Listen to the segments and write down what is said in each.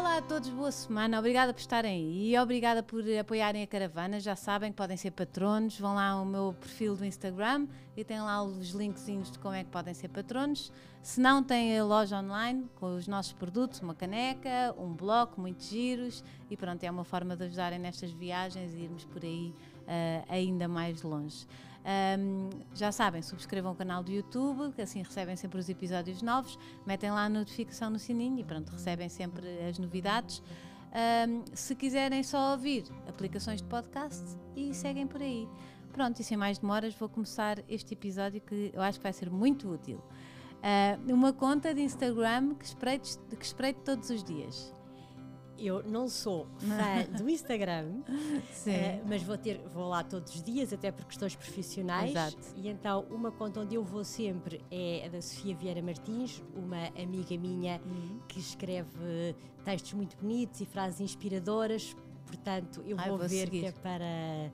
Olá a todos, boa semana. Obrigada por estarem aí, obrigada por apoiarem a caravana. Já sabem que podem ser patronos. Vão lá ao meu perfil do Instagram e tem lá os linkzinhos de como é que podem ser patronos. Se não, têm a loja online com os nossos produtos, uma caneca, um bloco, muitos giros e pronto, é uma forma de ajudarem nestas viagens e irmos por aí uh, ainda mais longe. Um, já sabem, subscrevam o canal do YouTube, que assim recebem sempre os episódios novos, metem lá a notificação no sininho e pronto, recebem sempre as novidades. Um, se quiserem só ouvir aplicações de podcast e seguem por aí. Pronto, e sem mais demoras vou começar este episódio que eu acho que vai ser muito útil. Uh, uma conta de Instagram que espreito, que espreito todos os dias eu não sou fã do Instagram, uh, mas vou, ter, vou lá todos os dias, até por questões profissionais. Exato. E então, uma conta onde eu vou sempre é a da Sofia Vieira Martins, uma amiga minha uhum. que escreve textos muito bonitos e frases inspiradoras. Portanto, eu Ai, vou, vou, ver que é para,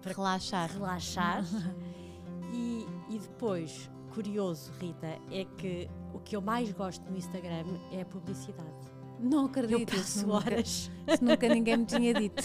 para relaxar. relaxar. Uhum. e, e depois, curioso, Rita, é que o que eu mais gosto no Instagram é a publicidade. Não acredito. Eu passo horas. Nunca, nunca ninguém me tinha dito.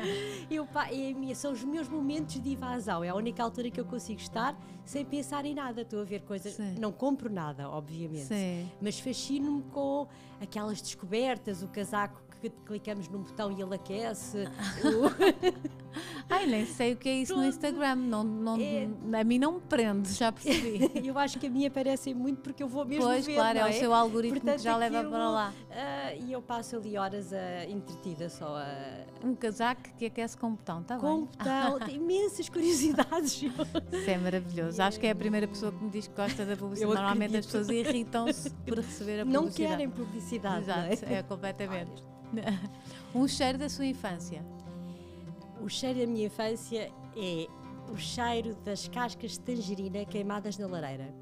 eu, pá, é, são os meus momentos de evasão. É a única altura que eu consigo estar sem pensar em nada. Estou a ver coisas. Sim. Não compro nada, obviamente. Sim. Mas fascino-me com aquelas descobertas, o casaco que clicamos num botão e ele aquece. Ai, nem sei o que é isso Pronto. no Instagram. Não, não, é... A mim não me prende, já percebi. eu acho que a minha aparecem muito porque eu vou mesmo pois, ver. Pois, claro, é? é? o seu algoritmo Portanto, que já aquilo, leva para lá. Uh, e eu passo ali horas a, entretida só a. Um casaco que aquece com um botão, está bem? Com um botão, tem imensas curiosidades. isso é maravilhoso. Acho que é a primeira pessoa que me diz que gosta da publicidade. Normalmente as pessoas irritam-se por receber a publicidade. Não querem é? publicidade. Exato, é? é completamente. Olha. um cheiro da sua infância. O cheiro da minha infância é o cheiro das cascas de tangerina queimadas na lareira.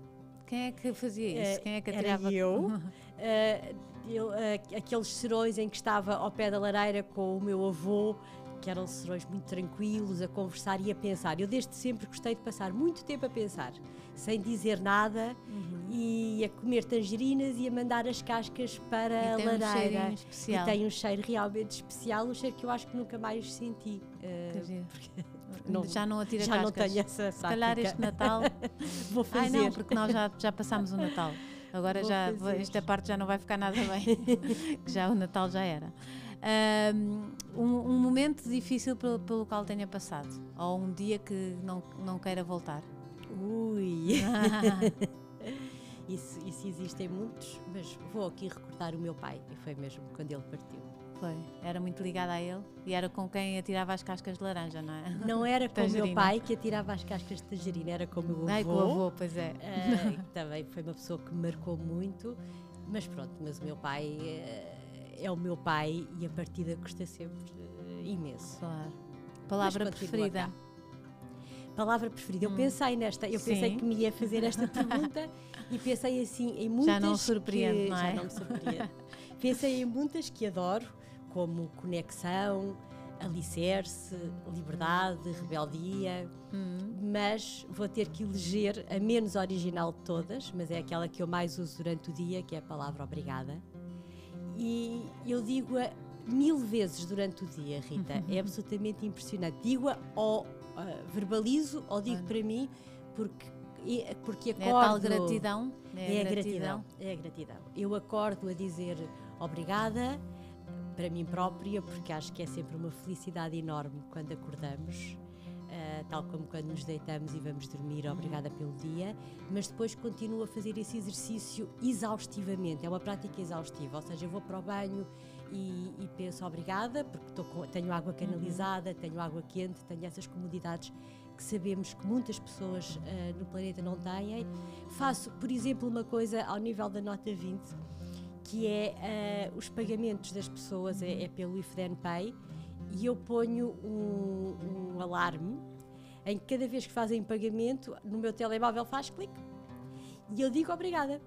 Quem é que fazia isso? Uh, Quem é que atirava? Era eu. uh, eu uh, aqueles serões em que estava ao pé da lareira com o meu avô que eram serões muito tranquilos, a conversar e a pensar. Eu desde sempre gostei de passar muito tempo a pensar, sem dizer nada, uhum. e a comer tangerinas e a mandar as cascas para a lareira. Um e tem um cheiro realmente especial, um cheiro que eu acho que nunca mais senti. Uh, porque, não, já não atira já cascas. Já não tenho essa Se calhar este Natal vou fazer. Ai não, porque nós já, já passámos o Natal. Agora vou já fazer. esta parte já não vai ficar nada bem. já o Natal já era um, um momento difícil pelo, pelo, qual tenha passado, ou um dia que não, não queira voltar. Ui! isso, isso existem muitos, mas vou aqui recordar o meu pai, e foi mesmo quando ele partiu. Foi. Era muito ligada a ele e era com quem atirava as cascas de laranja, não é? Não era com o meu pai que atirava as cascas de tangerina, era com o meu avô. com o avô, pois é. Uh, também foi uma pessoa que me marcou muito, mas pronto, mas o meu pai. Uh, é o meu pai e a partida custa sempre uh, imenso. Claro. Palavra preferida. Palavra preferida. Eu hum. pensei nesta, eu Sim. pensei que me ia fazer esta pergunta e pensei assim em muitas. Já não surpreende, que, não é? Já não me surpreende. pensei em muitas que adoro, como conexão, alicerce, liberdade, rebeldia, hum. mas vou ter que eleger a menos original de todas, mas é aquela que eu mais uso durante o dia, que é a palavra obrigada. E eu digo-a mil vezes durante o dia, Rita. É uhum. É absolutamente impressionante. Digo-a ou uh, verbalizo ou digo para mim, porque porque acordo. É a tal gratidão? É, é a gratidão. gratidão. É a gratidão. Eu acordo a dizer obrigada para mim própria, porque acho que é sempre uma felicidade enorme quando acordamos uh, tal como quando nos deitamos e vamos dormir, obrigada pelo dia, mas depois continuo a fazer esse exercício exaustivamente, é uma prática exaustiva, ou seja, eu vou para o banho e, e penso obrigada, porque com, tenho água uhum. canalizada, tenho água quente, tenho essas comodidades que sabemos que muitas pessoas uh, no planeta não têm. Faço, por exemplo, uma coisa ao nível da nota 20, que é uh, os pagamentos das pessoas, é, é pelo IFDEN Pay e eu ponho um, um alarme em que cada vez que fazem pagamento, no meu telemóvel faz clique e eu digo obrigada.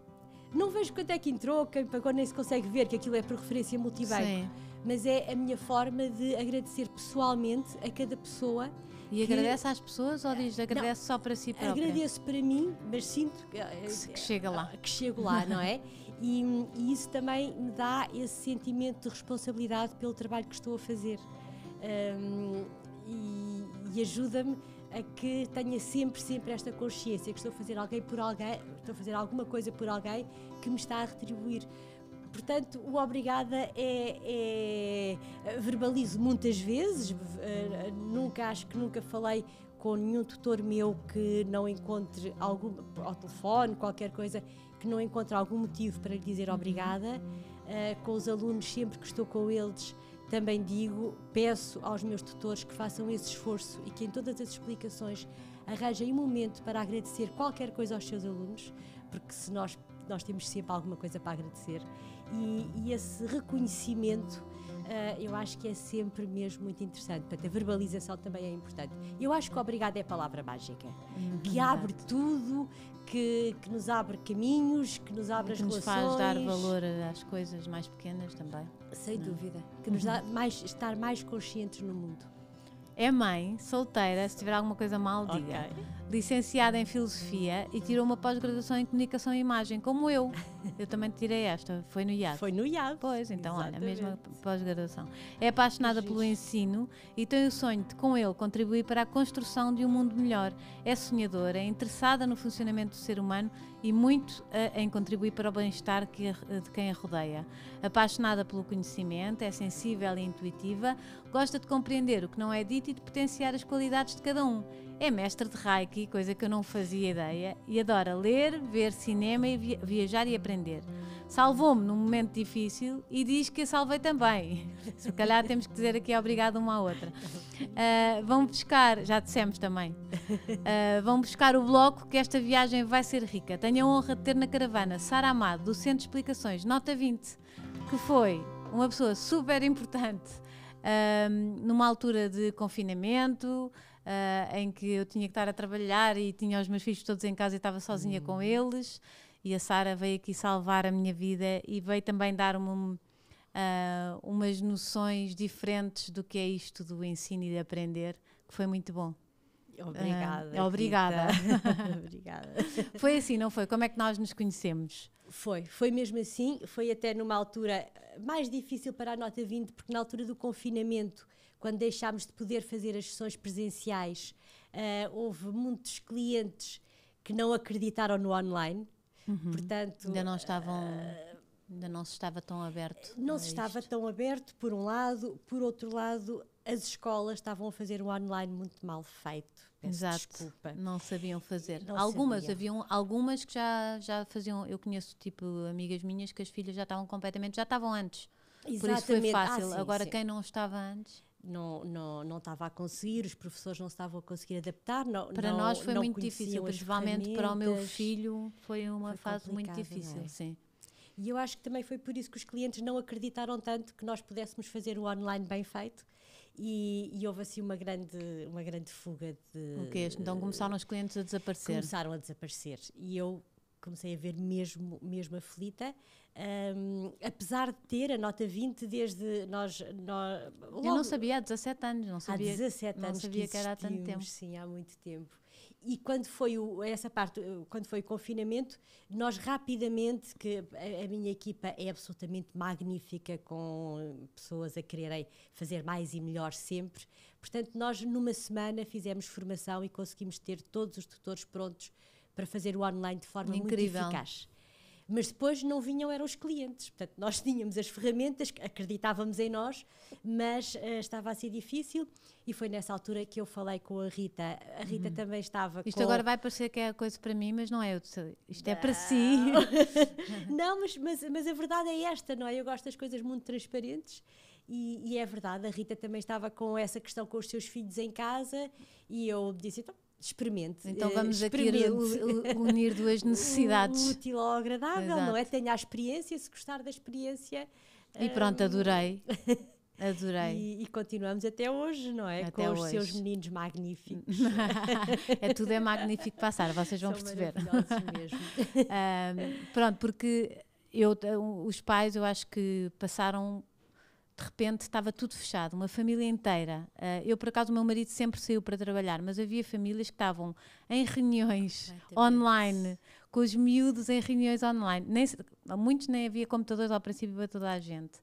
Não vejo quanto é que entrou, quem pagou nem se consegue ver que aquilo é por referência multibanco. Sim. Mas é a minha forma de agradecer pessoalmente a cada pessoa. E que... agradece às pessoas ou diz agradece não, só para si própria? Agradeço para mim, mas sinto que, eh, que, que eh, chega lá. Que chego lá, não é? E, e isso também me dá esse sentimento de responsabilidade pelo trabalho que estou a fazer um, e, e ajuda-me a que tenha sempre, sempre esta consciência que estou a fazer alguém por alguém, estou a fazer alguma coisa por alguém que me está a retribuir. Portanto, o obrigada é, é verbalizo muitas vezes, eh, nunca acho que nunca falei com nenhum tutor meu que não encontre algum ao telefone, qualquer coisa que não encontre algum motivo para lhe dizer obrigada. Eh, com os alunos sempre que estou com eles também digo, peço aos meus tutores que façam esse esforço e que em todas as explicações arranjem um momento para agradecer qualquer coisa aos seus alunos, porque se nós nós temos sempre alguma coisa para agradecer e, e esse reconhecimento uh, eu acho que é sempre mesmo muito interessante. Portanto, a verbalização também é importante. Eu acho que obrigada é a palavra mágica, que uhum. abre tudo, que, que nos abre caminhos, que nos abre que as relações. Que nos faz dar valor às coisas mais pequenas também. Sem não? É? dúvida. Que nos uhum. dá mais, estar mais conscientes no mundo. É mãe, solteira, se tiver alguma coisa mal, diga. Okay. Licenciada em Filosofia e tirou uma pós-graduação em Comunicação e Imagem, como eu. Eu também tirei esta, foi no IAD. Foi no IAD. Pois, então, Exatamente. olha, a mesma pós-graduação. É apaixonada pelo ensino e tem o sonho de, com ele, contribuir para a construção de um mundo melhor. É sonhadora, é interessada no funcionamento do ser humano e muito em contribuir para o bem-estar de quem a rodeia. Apaixonada pelo conhecimento, é sensível e intuitiva, gosta de compreender o que não é dito e de potenciar as qualidades de cada um. É mestre de Reiki, coisa que eu não fazia ideia, e adora ler, ver cinema e viajar e aprender salvou-me num momento difícil e diz que a salvei também. Se calhar temos que dizer aqui obrigado uma à outra. Uh, vão buscar, já dissemos também, uh, vão buscar o bloco que esta viagem vai ser rica. Tenho a honra de ter na caravana Sara Amado, do Centro de Explicações, nota 20, que foi uma pessoa super importante uh, numa altura de confinamento. em que eu tinha que estar a trabalhar e tinha os meus filhos todos em casa e estava sozinha com hum. eles e a Sara veio aqui salvar a minha vida e veio também dar-me uh, ah, umas noções diferentes do que é isto do ensino e de aprender, que foi muito bom. Obrigada. Uh, obrigada. obrigada. Foi assim, não foi? Como é que nós nos conhecemos? Foi, foi mesmo assim. Foi até numa altura ah, mais difícil para a nota 20, porque na altura do confinamento, quando deixámos de poder fazer as sessões presenciais, uh, houve muitos clientes que não acreditaram no online Uhum. Portanto, ainda não ah, estavam uh, ainda não se estava tão aberto. Não se estava isto. tão aberto por um lado, por outro lado as escolas estavam a fazer um online muito mal feito. Peço Exato. Desculpa. Não sabiam fazer. Não algumas sabiam. haviam algumas que já já faziam. Eu conheço tipo amigas minhas que as filhas já estavam completamente já estavam antes. Exatamente. Por isso foi ah, fácil. Ah, sim, Agora sim. quem não estava antes não, não, não estava a conseguir, os professores não estavam a conseguir adaptar. Não, para não, nós foi muito difícil, principalmente para o meu filho foi uma foi fase muito é? difícil, é? sim. E eu acho que também foi por isso que os clientes não acreditaram tanto que nós pudéssemos fazer o online bem feito. E, e, houve assim uma grande, uma grande fuga de. O okay, quê? Então começaram os clientes a desaparecer. Começaram a desaparecer. E eu comecei a ver mesmo, mesmo aflita, um, apesar de ter a nota 20 desde nós... nós logo, Eu não sabia há 17 anos, não sabia, há 17 anos não sabia que, que era há tanto tempo. Sim, há muito tempo. E quando foi o, essa parte, eh, quando foi o confinamento, nós rapidamente, que a, a minha equipa é absolutamente magnífica, com pessoas a quererem fazer mais e melhor sempre, portanto nós numa semana fizemos formação e conseguimos ter todos os tutores prontos para fazer o online de forma Incrível. muito eficaz. Mas depois não vinham eram os clientes. Portanto, nós tínhamos as ferramentas, acreditávamos em nós, mas uh, estava a ser difícil e foi nessa altura que eu falei com a Rita. A Rita uhum. também estava Isto com... agora vai parecer que é coisa para mim, mas não é. Isto não. é para si. não, mas, mas, mas a verdade é esta, não é? Eu gosto das coisas muito transparentes e, e, é verdade, a Rita também estava com essa questão com os seus filhos em casa e eu disse, então, experimente. Então eh, vamos experimente. aqui unir duas necessidades. O útil agradável, Exato. não é? Tenha a experiência, se gostar da experiência. E pronto, hum, adorei. Adorei. E, e, continuamos até hoje, não é? Até Com hoje. os seus meninos magníficos. é tudo é magnífico passar, vocês vão São perceber. mesmo. um, pronto, porque eu, os pais eu acho que passaram de repente estava tudo fechado, uma família inteira. Uh, eu, por acaso, o meu marido sempre saiu para trabalhar, mas havia famílias que estavam em reuniões online, com os miúdos em reuniões online. Nem, muitos nem havia computadores ao princípio para toda a gente.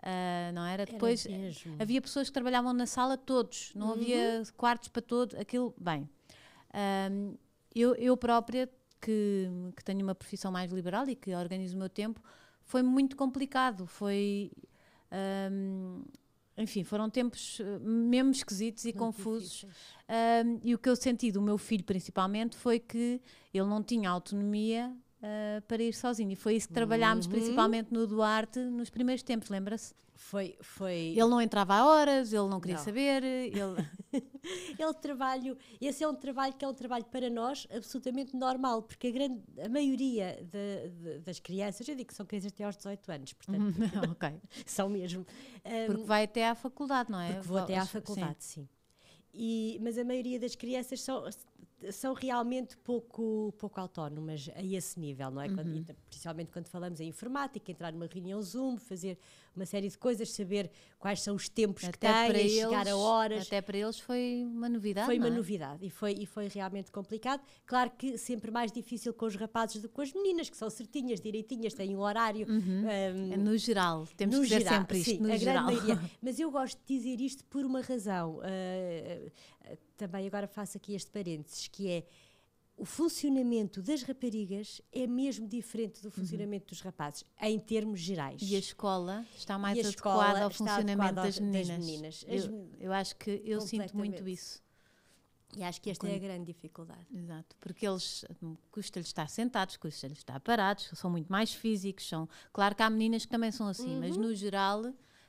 Uh, não era? Depois eh, havia pessoas que trabalhavam na sala todos, não uhum. havia quartos para todos, aquilo, bem. Uh, eu, eu própria, que, que tenho uma profissão mais liberal e que organizo o meu tempo, foi muito complicado. Foi um, enfim, foram tempos eh, mesmo esquisitos e Muito confusos. Um, e o que eu senti do meu filho, principalmente, foi que ele não tinha autonomia uh, para ir sozinho. E foi isso que trabalhámos uhum. principalmente no Duarte nos primeiros tempos, lembra-se? Foi, foi. Ele não entrava a horas, ele não queria não. saber. Ele... ele trabalho, esse é um trabalho que é um trabalho para nós absolutamente normal, porque a, grande, a maioria de, de, das crianças, eu digo que são crianças até aos 18 anos, portanto. Uhum. ok. são mesmo. Um, porque vai até à faculdade, não é? Porque vou até à faculdade, sim. sim. E, mas a maioria das crianças são, são realmente pouco, pouco autónomas a esse nível, não é? Quando, uhum. principalmente quando falamos em informática, entrar numa reunião Zoom, fazer uma série de coisas, saber quais são os tempos até que têm, eles, chegar a horas. Até para eles foi uma novidade. Foi uma é? novidade e foi, e foi realmente complicado. Claro que sempre mais difícil com os rapazes do que com as meninas, que são certinhas, direitinhas, têm um horário. Uhum. Um, é no geral, temos no que dizer geral, sempre isto, sim, no geral. Mas eu gosto de dizer isto por uma razão. Uh, também agora faço aqui este parênteses, que é o funcionamento das raparigas é mesmo diferente do uhum. funcionamento uhum. dos rapazes, em termos gerais. E a escola está mais escola adequada ao funcionamento adequada das, meninas. das meninas. Eu, eu acho que eu sinto muito isso. E acho que esta é a grande dificuldade. Exato, porque eles custa-lhes estar sentados, custa-lhes estar parados, são muito mais físicos, são. Claro que há meninas que também são assim, uhum. mas no geral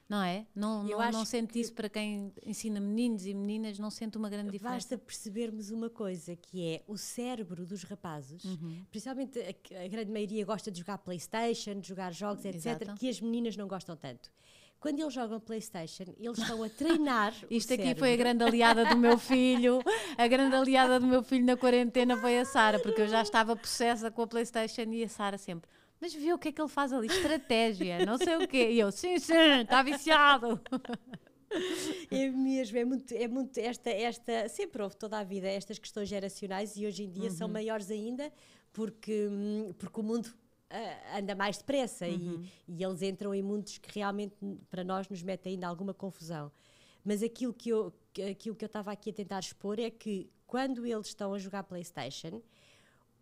não é? Não, eu não, não sente isso para quem ensina meninos e meninas, não sente uma grande diferença. Basta percebermos uma coisa, que é o cérebro dos rapazes, uhum. principalmente a, a, grande maioria gosta de jogar Playstation, de jogar jogos, etc., Exato. que as meninas não gostam tanto quando eles jogam PlayStation, eles estão a treinar. Isto aqui cérebro. foi a grande aliada do meu filho. A grande aliada do meu filho na quarentena foi a Sara, porque eu já estava possessa com a PlayStation e a Sara sempre mas vê o que é que ele faz ali, estratégia, não sei o quê. E eu, sim, sim, está viciado. É mesmo, é muito, é muito esta, esta, sempre houve toda a vida estas questões geracionais e hoje em dia uhum. são maiores ainda porque, hum, porque o mundo uh, anda mais depressa uhum. e, e eles entram em mundos que realmente para nós nos metem ainda alguma confusão. Mas aquilo que eu, aquilo que eu estava aqui a tentar expor é que quando eles estão a jogar PlayStation,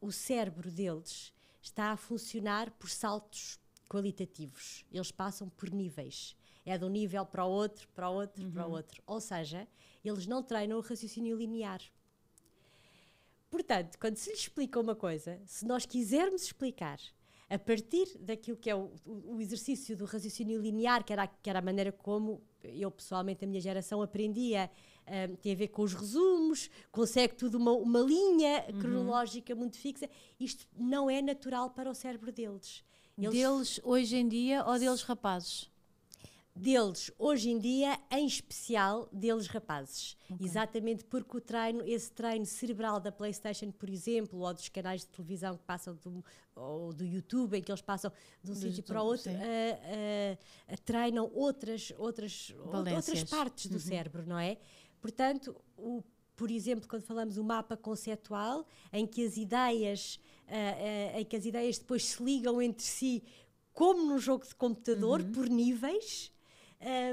o cérebro deles está a funcionar por saltos qualitativos. Eles passam por níveis. É de um nível para o outro, para o outro, uhum. para o uhum. outro. Ou seja, eles não treinam o raciocínio linear. Portanto, quando se lhes explica uma coisa, se nós quisermos explicar a partir daquilo que é o, o, exercício do raciocínio linear, que era, que era a maneira como eu pessoalmente, a minha geração, aprendia um, tem a ver com os resumos, consegue tudo uma, uma linha uhum. cronológica muito fixa. Isto não é natural para o cérebro deles. Eles, deles hoje em dia ou deles rapazes? Deles hoje em dia, em especial deles rapazes. Okay. Exatamente porque o treino, esse treino cerebral da PlayStation, por exemplo, ou dos canais de televisão que passam do, ou do YouTube, em que eles passam de um sítio para outro, uh, uh, treinam outras, outras, outras partes do uhum. cérebro, não é? Portanto, o, por exemplo, quando falamos o mapa conceptual, em que as ideias, uh, uh, em que as ideias depois se ligam entre si, como num jogo de computador, uhum. por níveis,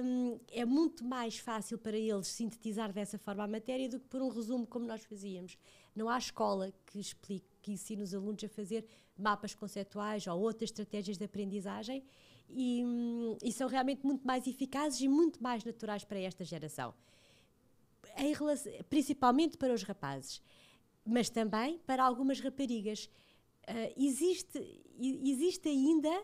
um, é muito mais fácil para eles sintetizar dessa forma a matéria do que por um resumo como nós fazíamos. Não há escola que explique, que ensine os alunos a fazer mapas conceptuais ou outras estratégias de aprendizagem e, hum, e são realmente muito mais eficazes e muito mais naturais para esta geração em relação, principalmente para os rapazes, mas também para algumas raparigas. Uh, existe, existe ainda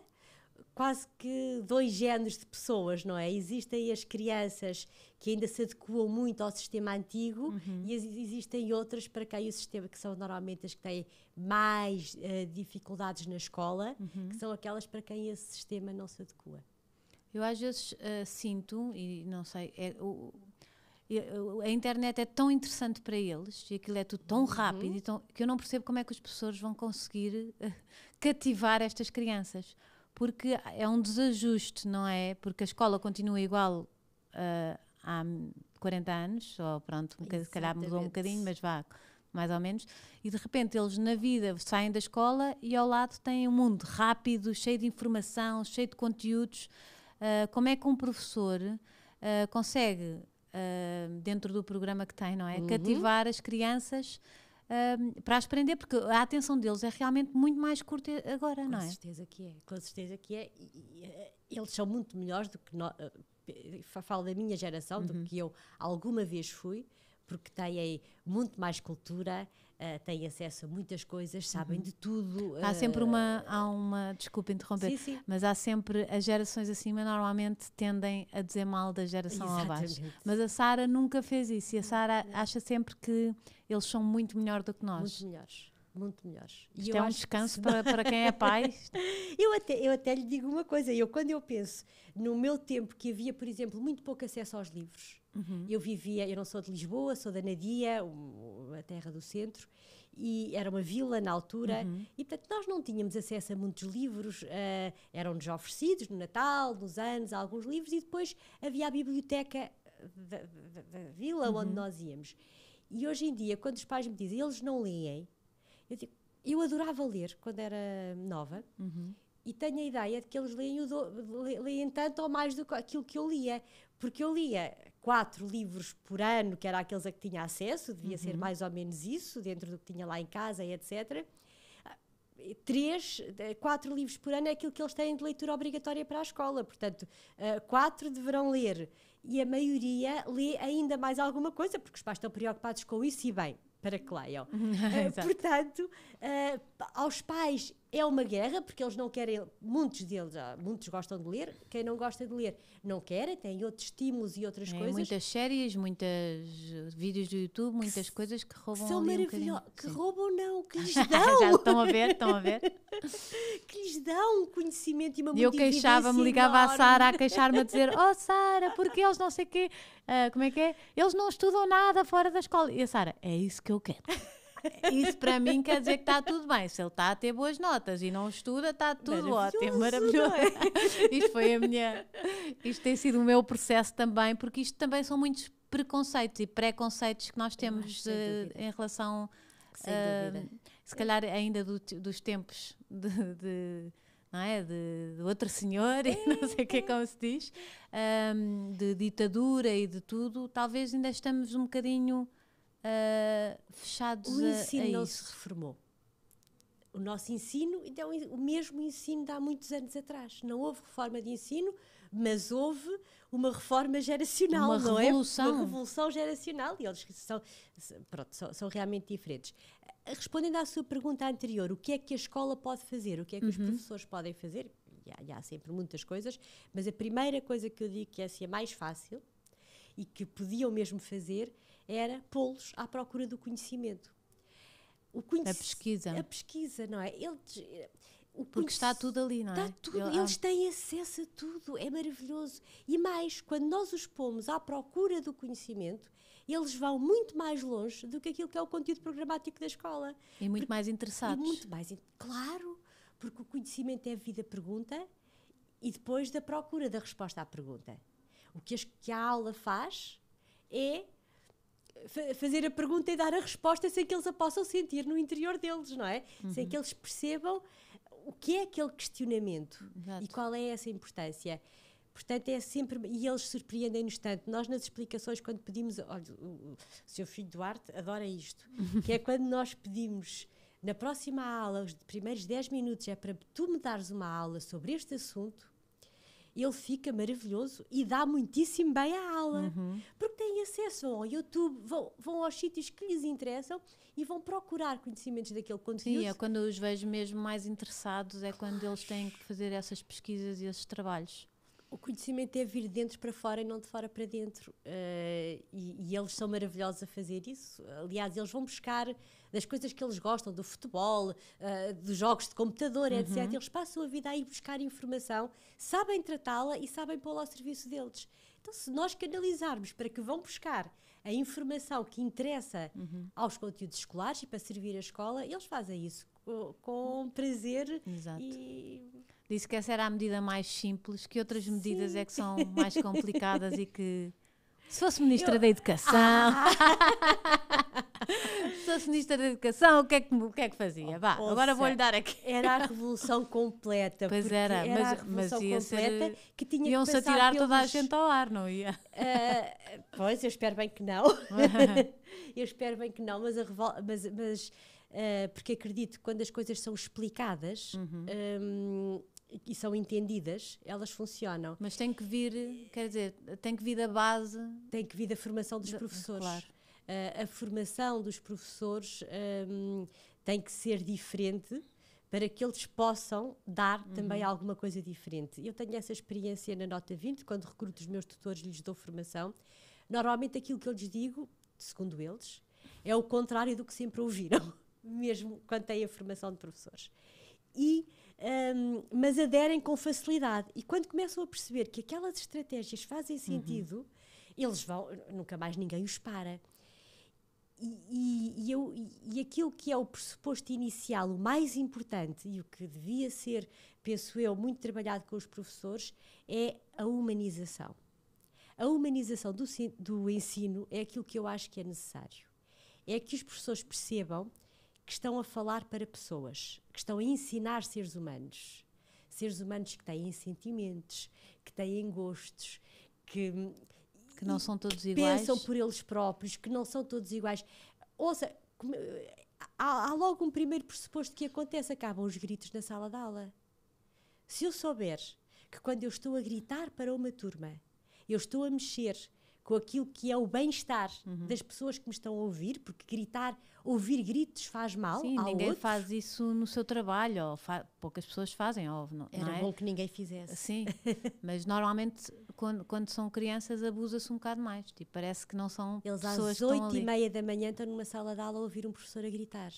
quase que dois géneros de pessoas, não é? Existem as crianças que ainda se adequam muito ao sistema antigo uhum. e existem outras para quem o sistema, que são normalmente as que têm mais uh, dificuldades na escola, uhum. que são aquelas para quem esse sistema não se adequa. Eu às vezes uh, sinto, e não sei, é, eh, a internet é tão interessante para eles e aquilo é tudo tão uhum. rápido uhum. tão, que eu não percebo como é que os professores vão conseguir eh, cativar estas crianças. Porque é um desajuste, não é? Porque a escola continua igual uh, há 40 anos, ou pronto, um se calhar mudou um bocadinho, mas vá, mais ou menos. E de repente eles na vida saem da escola e ao lado têm um mundo rápido, cheio de informação, cheio de conteúdos. Uh, como é que um professor uh, consegue dentro do programa que tem, não é? Uhum. Cativar as crianças para as prender, porque a atenção deles é realmente muito mais curta agora, com não é? Com certeza que é, com certeza que é. E, e, eh, eles são muito melhores do que nós. Eh, eh, falo da minha geração, uhum. do que eu alguma vez fui, porque têm muito mais cultura, uh, têm acesso a muitas coisas, sabem uhum. de tudo. Há sempre uma, eh, há uma, desculpa interromper, sim, sim. mas há sempre, as gerações acima normalmente tendem a dizer mal da geração Exatamente. abaixo. Mas a Sara nunca fez isso e a Sara acha sempre que eles são muito melhor do que nós. Muito melhores muito melhores. Isto e é um descanso que... para, para quem é pai. eu, até, eu até lhe digo uma coisa, eu quando eu penso no meu tempo que havia, por exemplo, muito pouco acesso aos livros, uhum. eu vivia, eu não sou de Lisboa, sou da Nadia, a terra do centro, e era uma vila na altura, uhum. e portanto nós não tínhamos acesso a muitos livros, uh, eh, eram-nos oferecidos no Natal, nos anos, alguns livros, e depois havia a biblioteca da, da, da vila uhum. onde nós íamos. E hoje em dia, quando os pais me dizem, eles não leem, eu, digo, eu adorava ler quando era nova uhum. e tenho a ideia de que eles leem, do, leem tanto ou mais do que aquilo que eu lia, porque eu lia quatro livros por ano, que era aqueles a que tinha acesso, devia uhum. ser mais ou menos isso, dentro do que tinha lá em casa, etc ah, três, quatro livros por ano é aquilo que eles têm de leitura obrigatória para a escola. Portanto, ah, quatro deverão ler e a maioria lê ainda mais alguma coisa, porque os pais estão preocupados com isso e bem para que leiam. Portanto, Uh, aos pais é uma guerra, porque eles não querem, muitos deles, ah, muitos gostam de ler, quem não gosta de ler não quer, tem outros estímulos e outras é, coisas. Muitas séries, muitas vídeos do YouTube, muitas que coisas que roubam. Que são maravilhosas, um que roubam não, que lhes dão. Já estão a ver, estão a ver. que lhes dão um conhecimento e uma E eu queixava-me, ligava à Sara a queixar-me a dizer, oh Sara, porque eles não sei o quê, uh, como é que é? Eles não estudam nada fora da escola. E a Sara, é isso que eu quero. Isso para mim quer dizer que está tudo bem. Se ele está a ter boas notas e não estuda, está tudo ótimo, maravilhoso. É? isto foi a minha. Isto tem sido o meu processo também, porque isto também são muitos preconceitos e preconceitos que nós temos uh, em relação. Uh, se calhar ainda do, dos tempos de, de não é? De, de, outro senhor, e não sei o que é como se diz, um, ehm, de ditadura e de tudo, talvez ainda estamos um bocadinho uh, fechados o a, ensino não se reformou. O nosso ensino é o mesmo ensino de há muitos anos atrás. Não houve reforma de ensino, mas houve uma reforma geracional, uma não revolução. é? Uma revolução geracional. E eles são, pronto, são, são, realmente diferentes. Ah, respondendo à sua pergunta anterior, o que é que a escola pode fazer? O que é que uhum. os professores podem fazer? E há, e há, sempre muitas coisas, mas a primeira coisa que eu digo que é assim, mais fácil e que podiam mesmo fazer era pô-los à procura do conhecimento. O a pesquisa. A pesquisa, não é? Eles, porque está tudo ali, não é? Está tudo, Eu, eles ah. têm acesso a tudo, é maravilhoso. E mais, quando nós os pomos à procura do conhecimento, eles vão muito mais longe do que aquilo que é o conteúdo programático da escola. E muito porque, mais interessados. E muito mais, claro, porque o conhecimento é a vida pergunta e depois da procura da resposta à pergunta. O que a aula faz é fazer a pergunta e dar a resposta sem que eles a possam sentir no interior deles, não é? Uhum. Sem que eles percebam o que é aquele questionamento Exato. e qual é essa importância. Portanto, é sempre. E eles surpreendem-nos tanto. Nós, nas explicações, quando pedimos. Olha, o, seu filho Duarte adora isto. que é quando nós pedimos. Na próxima aula, os primeiros 10 minutos é para tu me dares uma aula sobre este assunto ele fica maravilhoso e dá muitíssimo bem à aula. Uhum. Porque têm acesso ao YouTube, vão, vão aos sítios que lhes interessam e vão procurar conhecimentos daquele conteúdo. Sim, é quando eu os vejo mesmo mais interessados, é quando eles têm que fazer essas pesquisas e esses trabalhos o conhecimento é vir de dentro para fora e não de fora para dentro. Uh, e, e, eles são maravilhosos a fazer isso. Aliás, eles vão buscar das coisas que eles gostam, do futebol, uh, dos jogos de computador, uhum. etc. Eles passam a vida a ir buscar informação, sabem tratá-la e sabem pô-la ao serviço deles. Então, se nós canalizarmos para que vão buscar a informação que interessa uhum. aos conteúdos escolares e para servir a escola, eles fazem isso com, com prazer Exato. e Disse que essa era a medida mais simples, que outras medidas Sim. é que são mais complicadas e que. Se fosse Ministra eu... da Educação. Ah. Se fosse Ministra da Educação, o que é que, o que, é que fazia? Oh, Vá, agora vou-lhe dar aqui. Era a revolução completa. Pois era, era mas, a revolução mas ia completa ser, que tinha Iam-se que atirar pelos... toda a gente ao ar, não ia? Uh, pois, eu espero bem que não. eu espero bem que não, mas, revol... mas, mas uh, porque acredito que quando as coisas são explicadas. Uhum. Um, e são entendidas, elas funcionam. Mas tem que vir, quer dizer, tem que vir da base. Tem que vir da formação dos da, professores. Claro. Uh, a formação dos professores um, ehm, tem que ser diferente para que eles possam dar uhum. também alguma coisa diferente. Eu tenho essa experiência na Nota 20, quando recruto os meus tutores, lhes dou formação. Normalmente aquilo que eu lhes digo, segundo eles, é o contrário do que sempre ouviram, mesmo quando têm a formação de professores. E um, mas aderem com facilidade. E quando começam a perceber que aquelas estratégias fazem uhum. sentido, uhum. eles vão, nunca mais ninguém os para. E, e, e, eu, e aquilo que é o pressuposto inicial, o mais importante e o que devia ser, penso eu, muito trabalhado com os professores, é a humanização. A humanização do, do ensino é aquilo que eu acho que é necessário. É que os professores percebam que estão a falar para pessoas, que estão a ensinar seres humanos. Seres humanos que têm sentimentos, que têm gostos, que. Que não são todos iguais. Pensam por eles próprios, que não são todos iguais. Ouça, há, há logo um primeiro pressuposto que acontece: acabam os gritos na sala de aula. Se eu souber que quando eu estou a gritar para uma turma, eu estou a mexer com aquilo que é o bem-estar uhum. das pessoas que me estão a ouvir, porque gritar, ouvir gritos faz mal Sim, ao ninguém outro. faz isso no seu trabalho, poucas pessoas fazem, ou, não, Era não é? bom que ninguém fizesse. Sim, mas normalmente quando, quando são crianças abusa-se um bocado mais, tipo, parece que não são Eles pessoas às oito e meia da manhã estão numa sala de aula a ouvir um professor a gritar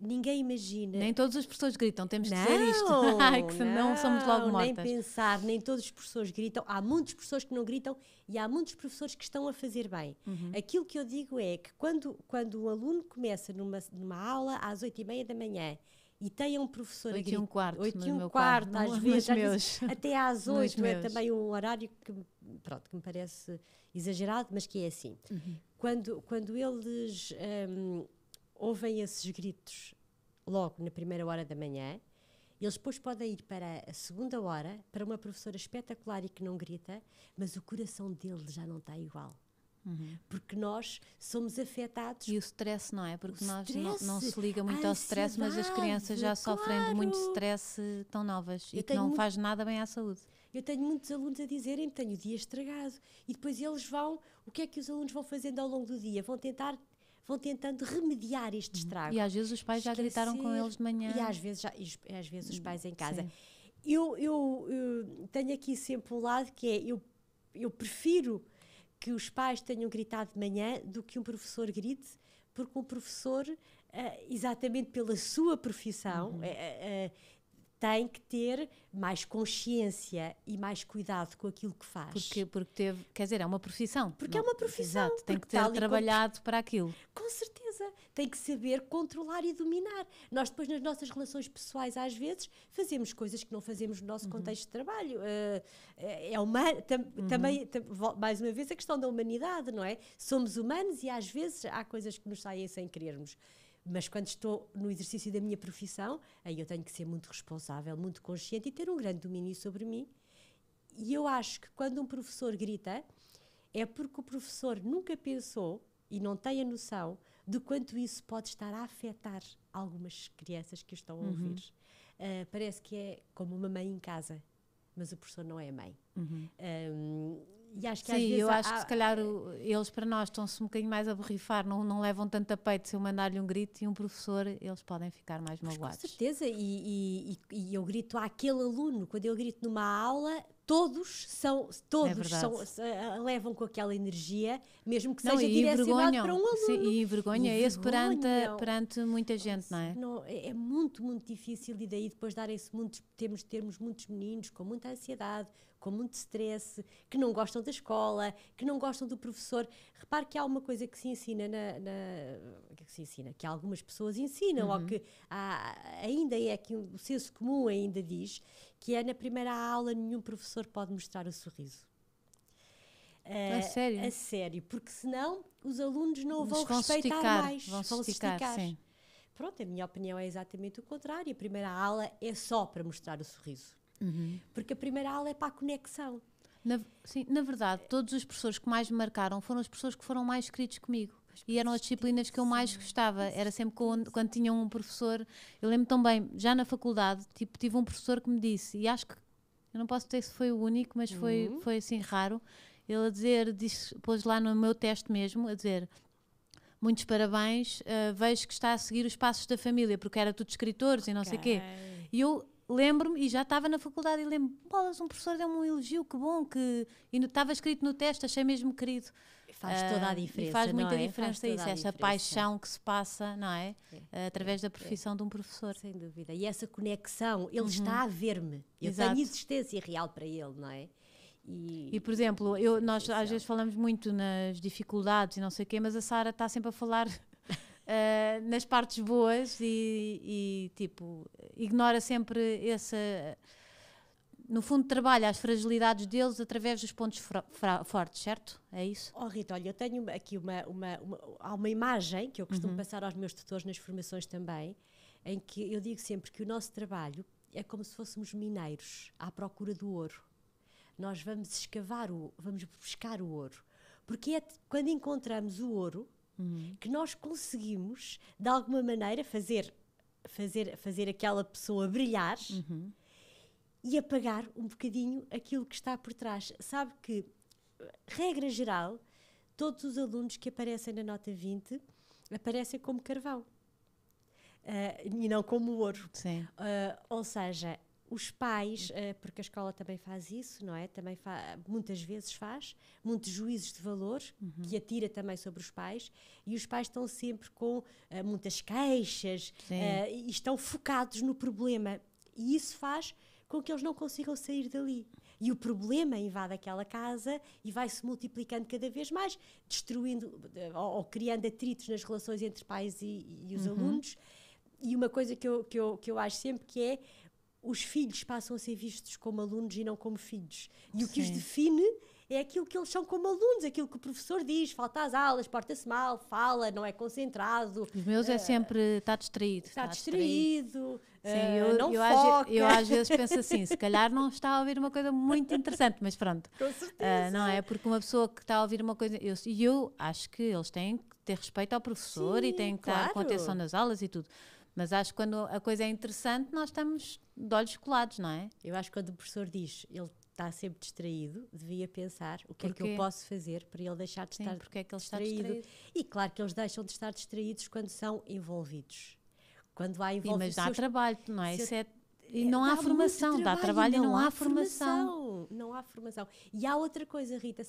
ninguém imagina. Nem todas as pessoas gritam, temos de dizer isto. que não, somos logo mortas. Nem pensar, nem todas as pessoas gritam. Há muitas pessoas que não gritam e há muitos professores que estão a fazer bem. Uhum. Aquilo que eu digo é que quando, quando um aluno começa numa, numa aula às oito e meia da manhã e tem um professor a Oito e um quarto, Oito e um quarto, às vezes, às até às oito é também um horário que, pronto, que me parece exagerado, mas que é assim. Uhum. Quando, quando eles um, ouvem esses gritos logo na primeira hora da manhã, eles depois podem ir para a segunda hora, para uma professora espetacular e que não grita, mas o coração dele já não está igual. Uhum. Porque nós somos afetados. E o stress, não é? Porque nós stress, não, não, se liga muito ao stress, mas as crianças já claro. sofrem de muito stress eh, tão novas Eu e que não muito, faz nada bem à saúde. Eu tenho muitos alunos a dizerem que tenho o dia estragado. E depois eles vão. O que é que os alunos vão fazendo ao longo do dia? Vão tentar vão tentando remediar este uhum. estrago. E às vezes os pais já gritaram com eles de manhã. E às vezes, já, e às vezes os uhum. pais em casa. Eu, eu, eu, tenho aqui sempre o um lado que é eu, eu prefiro que os pais tenham gritado de manhã do que um professor grite, porque um professor, uh, exatamente pela sua profissão, uhum. uh, uh, tem que ter mais consciência e mais cuidado com aquilo que faz. Porque, porque teve, quer dizer, é uma profissão. Porque é não, é uma profissão. Exato, tem que ter trabalhado para aquilo. Com certeza, tem que saber controlar e dominar. Nós depois nas nossas relações pessoais às vezes fazemos coisas que não fazemos no nosso uhum. contexto de trabalho. Uh, é uma, tam, uhum. também, tam, mais uma vez, a questão da humanidade, não é? Somos humanos e às vezes há coisas que nos saem sem querermos mas quando estou no exercício da minha profissão, aí eu tenho que ser muito responsável, muito consciente e ter um grande domínio sobre mim. E eu acho que quando um professor grita, é porque o professor nunca pensou e não tem a noção de quanto isso pode estar a afetar algumas crianças que estão a uhum. ouvir. Uhum. Uh, parece que é como uma mãe em casa, mas o professor não é mãe. Uhum. Um, e acho que Sim, às vezes eu há, acho que se calhar o, eles para nós estão-se um bocadinho mais a borrifar, não, não levam tanto a peito se eu mandar-lhe um grito e um professor, eles podem ficar mais magoados. Com certeza, e, e, e eu grito àquele aluno, quando eu grito numa aula, todos são todos é são, eh, levam com aquela energia mesmo que não, seja direcionado para um aluno sim, e vergonha esse perante, perante muita gente não é? não é, é? muito muito difícil e daí depois darem-se muitos temos termos muitos meninos com muita ansiedade com muito stress, que não gostam da escola, que não gostam do professor. Repare que há uma coisa que se ensina na, na é que se ensina, que algumas pessoas ensinam, uhum. ou que há, ainda é que o senso comum ainda diz, que é na primeira aula nenhum professor pode mostrar o sorriso. Uh, a eh, sério? A sério, porque senão os alunos não vão, vão respeitar esticar, mais. Vão, se esticar, esticar. Sim. Pronto, a minha opinião é exatamente o contrário. A primeira aula é só para mostrar o sorriso. Uhum. Porque a primeira aula é para a conexão. Na, sim, na verdade, todos os professores que mais me marcaram foram as pessoas que foram mais escritas comigo. E eram as disciplinas que eu mais gostava. Era sempre quando, quando tinha um professor. Eu lembro tão bem, já na faculdade, tipo, tive um professor que me disse, e acho que, eu não posso dizer se foi o único, mas foi, uhum. foi assim raro, ele a dizer, disse, pôs lá no meu teste mesmo, a dizer: Muitos parabéns, uh, vejo que está a seguir os passos da família, porque era tudo escritores e não sei o quê. E eu lembro-me, e já estava na faculdade, e lembro-me, bolas, um professor deu-me um elogio, que bom, que e estava escrito no teste, achei mesmo querido. Faz toda a diferença. Uh, e faz muita é? diferença faz isso, essa diferença. paixão que se passa, não é? é. Ah, através é, da é. profissão é. de um professor. Sem dúvida. E essa conexão, ele uhum. está a ver-me. Eu Exato. tenho existência real para ele, não é? E, e por exemplo, eu, nós às vezes falamos muito nas dificuldades e não sei o quê, mas a Sara está sempre a falar eh, nas partes boas e, e, tipo, ignora sempre essa. No fundo, trabalha as fragilidades deles através dos pontos fortes, certo? É isso? Oh, Rita, olha, eu tenho aqui uma, uma, uma, há uma imagem que eu costumo uhum. passar aos meus tutores nas formações também, em que eu digo sempre que o nosso trabalho é como se fôssemos mineiros à procura do ouro. Nós vamos escavar o, vamos buscar o ouro, porque é, quando encontramos o ouro, Uhum. que nós conseguimos, de alguma maneira, fazer, fazer, fazer aquela pessoa brilhar uhum. e apagar um bocadinho aquilo que está por trás. Sabe que, regra geral, todos os alunos que aparecem na nota 20 aparecem como carvão. Uh, e não como ouro. Uh, ou seja, os pais, eh, porque a escola também faz isso, não é? Também muitas vezes faz, muitos juízos de valor uhum. que atira também sobre os pais, e os pais estão sempre com uh, muitas queixas uh, e estão focados no problema. E isso faz com que eles não consigam sair dali. E o problema invade aquela casa e vai se multiplicando cada vez mais, destruindo ou, ou criando atritos nas relações entre pais e, e os uhum. alunos. E uma coisa que eu, que, eu, que eu acho sempre que é os filhos passam a ser vistos como alunos e não como filhos. E o que os define é aquilo que eles são como alunos, aquilo que o professor diz, falta às aulas, porta-se mal, fala, não é concentrado. Os meus é eh, sempre, está distraído. Está, está distraído, distraído. Sim, eh, eu, não eu, foca. eu às vezes penso assim, se calhar não está a ouvir uma coisa muito interessante, mas pronto. Com eh, certeza. Uh, não é porque uma pessoa que está a ouvir uma coisa, e eu, eu acho que eles têm que ter respeito ao professor Sim, e têm que claro. estar com atenção nas aulas e tudo. Mas acho que quando a coisa é interessante, nós estamos de olhos colados, não é? Eu acho que quando o professor diz, ele está sempre distraído, devia pensar o que Porquê? é que eu posso fazer para ele deixar de Sim, estar porque é que ele distraído. está distraído. E claro que eles deixam de estar distraídos quando são envolvidos. Quando há envolvimento. Mas dá seus... trabalho, não é? Isso é e não é, há formação, dá trabalho e não, há, formação. Não há formação. E há outra coisa, Rita,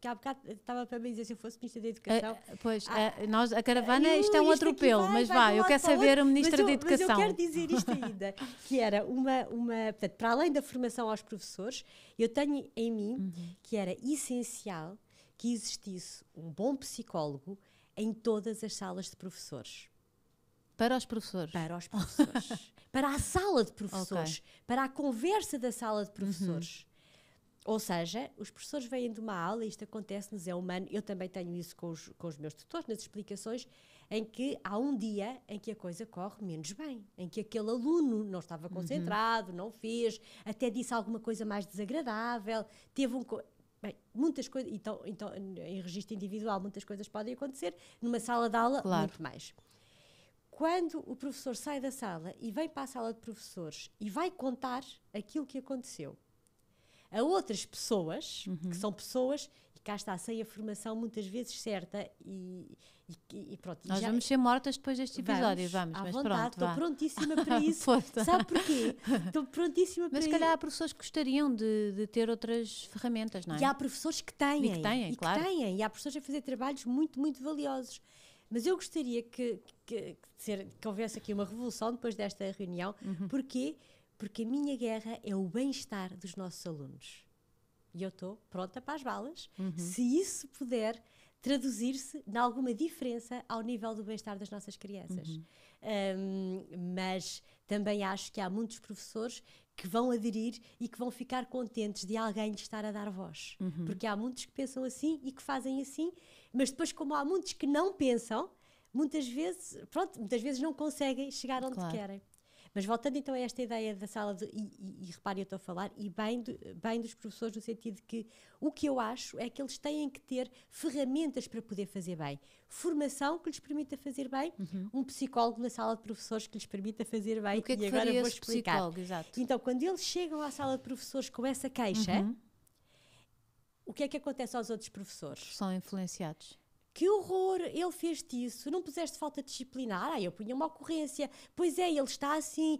que há bocado estava para me dizer se eu fosse Ministra da Educação. Uh, pois, a, eh, nós, a caravana, eu, eh, isto é um atropelo, mas vá eu quero saber o Ministro da Educação. Mas eu quero dizer isto ainda, que era uma, uma. Portanto, para além da formação aos professores, eu tenho em mim uhum. que era essencial que existisse um bom psicólogo em todas as salas de professores. Para os professores? Para os professores. para a sala de professores, okay. para a conversa da sala de uhum. professores. Uhum. Ou seja, os professores vêm de uma aula, e isto acontece-nos, é humano, eu também tenho isso com os, com os meus tutores, nas explicações, em que há um dia em que a coisa corre menos bem, em que aquele aluno não estava uhum. concentrado, uhum. não fez, até disse alguma coisa mais desagradável, teve um. Bem, muitas coisas, então, então, em registro individual, muitas coisas podem acontecer, numa sala de aula, claro. muito mais. Quando o professor sai da sala e vem para a sala de professores e vai contar aquilo que aconteceu a outras pessoas, uhum. que são pessoas cá está, sem a formação muitas vezes certa e, e, e pronto. Nós já... vamos ser mortas depois deste episódio, vamos, vamos mas vontade, pronto. Estou prontíssima para isso. Sabe porquê? Estou prontíssima mas para isso. Mas se calhar há professores que gostariam de, de, ter outras ferramentas, não é? E há professores que têm. E que têm, e claro. Que têm, e há professores a fazer trabalhos muito, muito valiosos. Mas eu gostaria que, que, que, que houvesse aqui uma revolução depois desta reunião. Uhum. Porquê? Porque a minha guerra é o bem-estar dos nossos alunos. E eu estou pronta para as balas. Uhum. Se isso puder traduzir-se em alguma diferença ao nível do bem-estar das nossas crianças. Uhum. Um, mas também acho que há muitos professores que vão aderir e que vão ficar contentes de alguém estar a dar voz. Uhum. Porque há muitos que pensam assim e que fazem assim mas depois, como há muitos que não pensam, muitas vezes, pronto, muitas vezes não conseguem chegar onde claro. querem. Mas voltando então a esta ideia da sala, de, e, e, e eu estou a falar, e bem, do, bem dos professores, no sentido de que o que eu acho é que eles têm que ter ferramentas para poder fazer bem. Formação que lhes permita fazer bem, uhum. um psicólogo na sala de professores que lhes permita fazer bem. O que é que e agora vou explicar. Então, quando eles chegam à sala de professores com essa queixa. Uhum o que é que acontece aos outros professores? São influenciados. Que horror, ele fez isso, não puseste falta disciplinar, ah, eu punha uma ocorrência, pois é, ele está assim,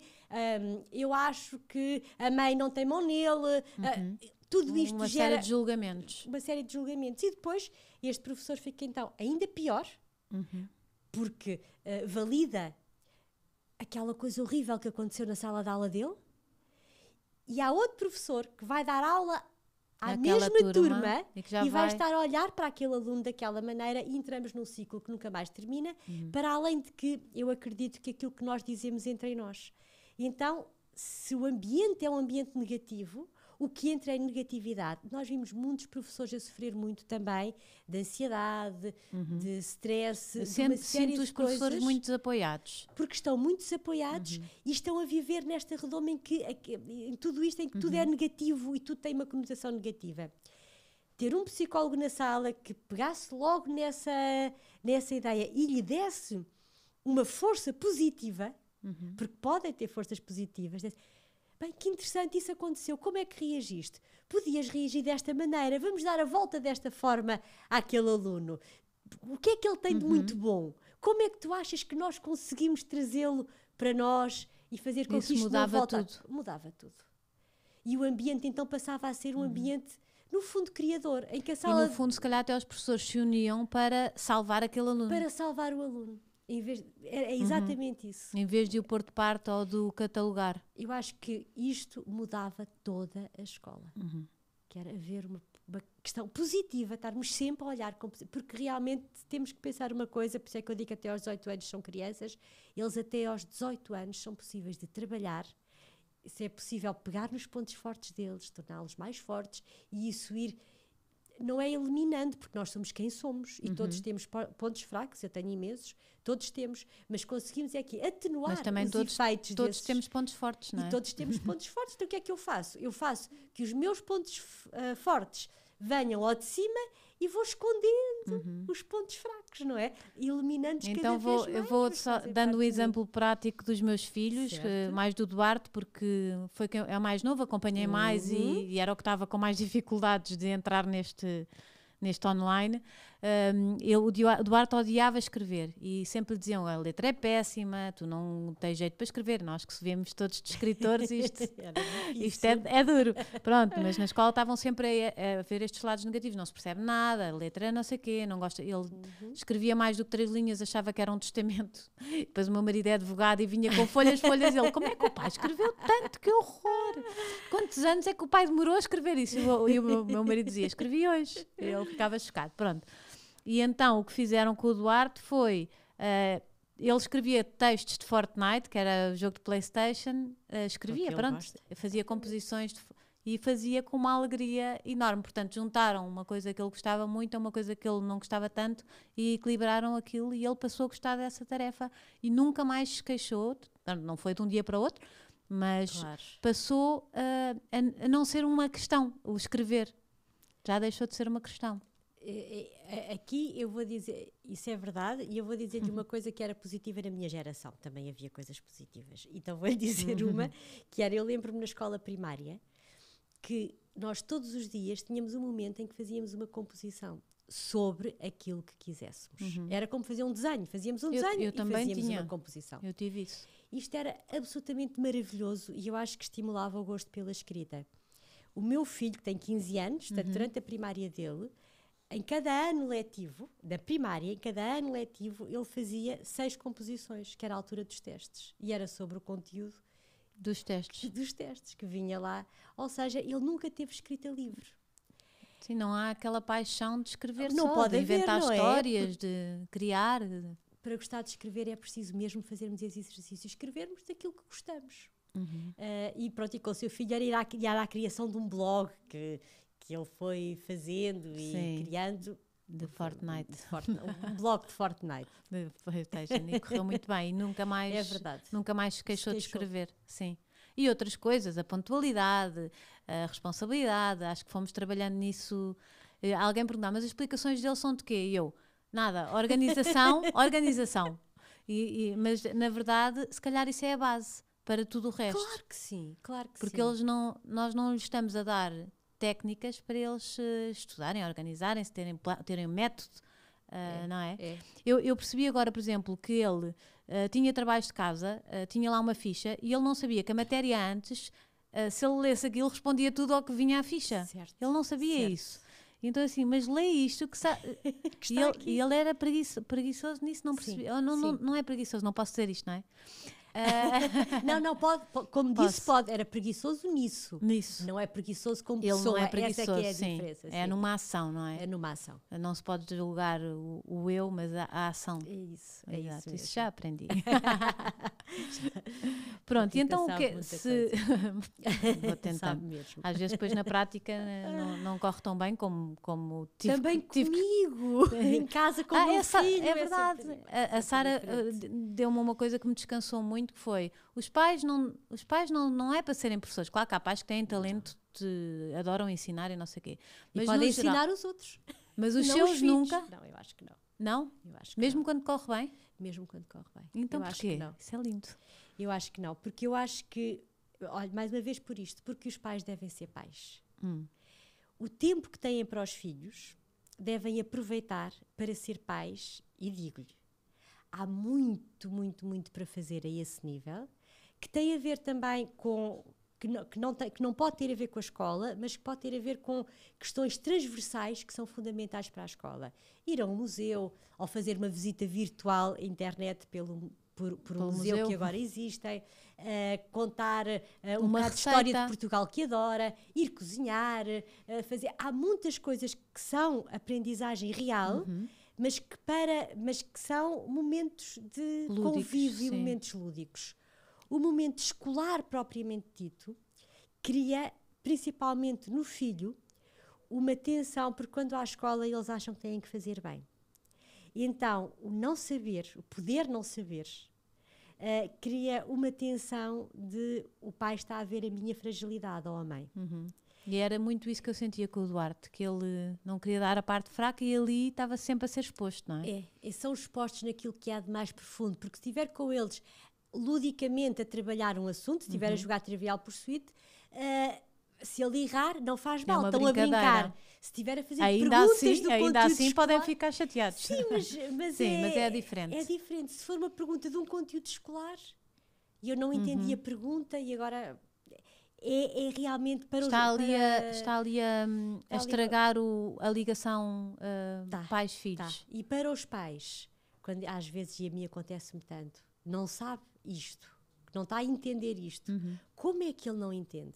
um, eu acho que a mãe não tem mão nele, ah, uhum. uh, tudo isto uma gera... Uma série de julgamentos. Uma série de julgamentos, e depois este professor fica então ainda pior, uhum. porque uh, valida aquela coisa horrível que aconteceu na sala de aula dele, e há outro professor que vai dar aula à mesma turma, turma e, vai... vai... estar a olhar para aquele aluno daquela maneira e entramos num ciclo que nunca mais termina, uhum. para além de que eu acredito que aquilo que nós dizemos entre em nós. Então, se o ambiente é um ambiente negativo, o que entra em é negatividade. Nós vimos muitos professores a sofrer muito também de ansiedade, uhum. de stress, Eu de sempre, sinto os professores muito desapoiados. Porque estão muito desapoiados uhum. e estão a viver nesta redoma em que em tudo isto em que uhum. tudo é uhum. negativo e tudo tem uma conotação negativa. Ter um psicólogo na sala que pegasse logo nessa, nessa ideia e lhe desse uma força positiva, uhum. porque podem ter forças positivas, desse, bem, que interessante isso aconteceu, como é que reagiste? Podias reagir desta maneira, vamos dar a volta desta forma àquele aluno. O que é que ele tem de uhum. muito bom? Como é que tu achas que nós conseguimos trazê-lo para nós e fazer com isso que isto mudava volta? tudo? Mudava tudo. E o ambiente então passava a ser um uhum. ambiente no fundo criador, em que a sala... E no fundo, se calhar até os professores se uniam para salvar aquele aluno. Para salvar o aluno. Em vez, é, é uhum. exatamente uhum. isso. Em vez de o pôr de parte ou do catalogar. Eu acho que isto mudava toda a escola. Uhum. Que era haver uma, uma, questão positiva, estarmos sempre a olhar, com, porque realmente temos que pensar uma coisa, por isso é que eu digo que até aos 18 anos são crianças, eles até aos 18 anos são possíveis de trabalhar, se é possível pegar nos pontos fortes deles, torná-los mais fortes e isso ir não é eliminando, porque nós somos quem somos e uhum. todos temos pontos fracos, eu tenho imensos, todos temos, mas conseguimos é que atenuar mas também os todos, efeitos todos desses, temos pontos fortes, não é? E todos temos pontos fortes, então o que é que eu faço? Eu faço que os meus pontos uh, fortes venham ao de cima e vou escondendo uhum. os pontos fracos, não é? Eliminando então cada vou, vez mais. Eu vou só dando o exemplo prático dos meus filhos, mais do Duarte, porque foi quem é mais novo, acompanhei uhum. mais e, uhum. e, era o que estava com mais dificuldades de entrar neste, neste online. Um, o Duarte odiava escrever e sempre diziam: a letra é péssima, tu não tens jeito para escrever. Nós que se vemos todos de escritores, isto, isto é, é, duro. Pronto, mas na escola estavam sempre a, a, ver estes lados negativos: não se percebe nada, a letra é não sei o quê, não gosta. Ele uhum. escrevia mais do que três linhas, achava que era um testamento. Depois o meu marido é advogado e vinha com folhas, folhas. Ele: como é que o pai escreveu tanto? Que horror! Quantos anos é que o pai demorou a escrever isso? E o, e o meu marido dizia: escrevi hoje. Ele ficava chocado. Pronto. E então o que fizeram com o Duarte foi. Uh, ele escrevia textos de Fortnite, que era o jogo de Playstation, uh, escrevia, pronto, fazia composições de, e fazia com uma alegria enorme. Portanto, juntaram uma coisa que ele gostava muito a uma coisa que ele não gostava tanto e equilibraram aquilo e ele passou a gostar dessa tarefa e nunca mais se queixou, não foi de um dia para o outro, mas claro. passou uh, a, a não ser uma questão, o escrever. Já deixou de ser uma questão. É, é, é, aqui eu vou dizer, isso é verdade, e eu vou dizer-lhe uma coisa que era positiva na minha geração, também havia coisas positivas. Então vou-lhe dizer uhum. uma, que era, eu lembro-me na escola primária, que nós todos os dias tínhamos um momento em que fazíamos uma composição sobre aquilo que quiséssemos. Uhum. Era como fazer um desenho, fazíamos um desenho eu, eu e fazíamos tinha. uma composição. Eu tive isso. Isto era absolutamente maravilhoso e eu acho que estimulava o gosto pela escrita. O meu filho, que tem 15 anos, uhum. durante a primária dele, em cada ano letivo, da primária, em cada ano letivo, ele fazia seis composições, que era a altura dos testes. E era sobre o conteúdo dos testes. Dos testes que vinha lá. Ou seja, ele nunca teve escrita livre. Sim, não há aquela paixão de escrever não só, pode de haver, inventar é? histórias, é? de criar. Para gostar de escrever é preciso mesmo fazermos esse exercício, escrevermos daquilo que gostamos. Uhum. Uh, e pronto, e com o seu filho era ir à, ir à criação de um blog que que ele foi fazendo Sim. e criando de Fortnite. um blog de Fortnite. De PlayStation. E correu muito bem. E nunca mais, é verdade. Nunca mais se queixou, queixou. de escrever. Sim. E outras coisas, a pontualidade, a responsabilidade. Acho que fomos trabalhando nisso. Eh, alguém perguntar, mas as explicações dele são de quê? E eu, nada. Organização, organização. E, e, mas, na verdade, se calhar isso é a base para tudo o resto. Claro que sim, claro que Porque sim. eles não, nós não lhes estamos a dar técnicas para eles eh, estudarem, organizarem-se, terem, terem um método, uh, é, não é? é. Eu, eu, percebi agora, por exemplo, que ele uh, tinha trabalhos de casa, uh, tinha lá uma ficha e ele não sabia que a matéria antes, se ele lesse aquilo, respondia tudo ao que vinha à ficha. Certo. Ele não sabia certo. isso. Então, assim, mas lê isto que, sa... e, ele, e ele, era preguiçoso, preguiçoso nisso, não percebi. Sim, oh, não, sim. não, não é preguiçoso, não posso dizer isto, não é? É. não, não, pode, pode como Posso. disse, pode. Era preguiçoso nisso. Nisso. Não é preguiçoso como Ele pessoa. Não é, é, é preguiçoso, é, é sim. Sim. É numa ação, não é? É numa ação. Não se pode julgar o, o eu, mas a, a ação. É isso. É Exato. Isso, isso, já aprendi. Pronto, e então o que se. Vou tentar. Às vezes, depois na prática, eh, não, não, corre tão bem como, como tive. Também tive comigo, que... em casa com ah, meu filho. É verdade. É a, a Sara eh, deu-me uma coisa que me descansou muito muito que foi os pais não os pais não não é para serem professores claro que há pais que têm talento te adoram ensinar e não sei o quê mas podem ensinar geral, os outros mas os não seus os nunca não eu acho que não não eu acho mesmo não. quando corre bem mesmo quando corre bem então eu porquê? acho isso é lindo eu acho que não porque eu acho que olha mais uma vez por isto porque os pais devem ser pais hum. o tempo que têm para os filhos devem aproveitar para ser pais e digo-lhe há muito, muito, muito para fazer a esse nível, que tem a ver também com. Que não, que, não tem, que não pode ter a ver com a escola, mas que pode ter a ver com questões transversais que são fundamentais para a escola. Ir a um museu, ou fazer uma visita virtual à internet pelo, por, por um museu, museu, que agora existem, uh, eh, contar uh, uma história de Portugal que adora, ir cozinhar, uh, fazer. Há muitas coisas que são aprendizagem real. Uhum mas que, para, mas que são momentos de lúdicos, convívio, sim. momentos lúdicos. O momento escolar propriamente dito cria, principalmente no filho, uma tensão, porque quando há escola eles acham que têm que fazer bem. então, o não saber, o poder não saber, uh, cria uma tensão de o pai está a ver a minha fragilidade ou a mãe. Uhum. E era muito isso que eu sentia com o Duarte, que ele não queria dar a parte fraca e ali estava sempre a ser exposto, não é? É, e são expostos naquilo que há de mais profundo, porque se estiver com eles ludicamente a trabalhar um assunto, se estiver uhum. a jogar Trivial por uh, se ele errar, não faz é mal, é estão a brincar. Se estiver a fazer ainda perguntas assim, do Ainda assim escolar, podem ficar chateados. Sim, mas, mas, sim é, mas, é, diferente. É diferente. Se for uma pergunta de um conteúdo escolar, e eu não uhum. entendi uhum. a pergunta e agora é, é realmente para está os ali para, hum, a, Está ali a, está a estragar ali, o, a ligação uh, tá, pais-filhos. Tá. E para os pais, quando às vezes, e a mim acontece-me tanto, não sabe isto, não está a entender isto, uhum. como é que ele não entende?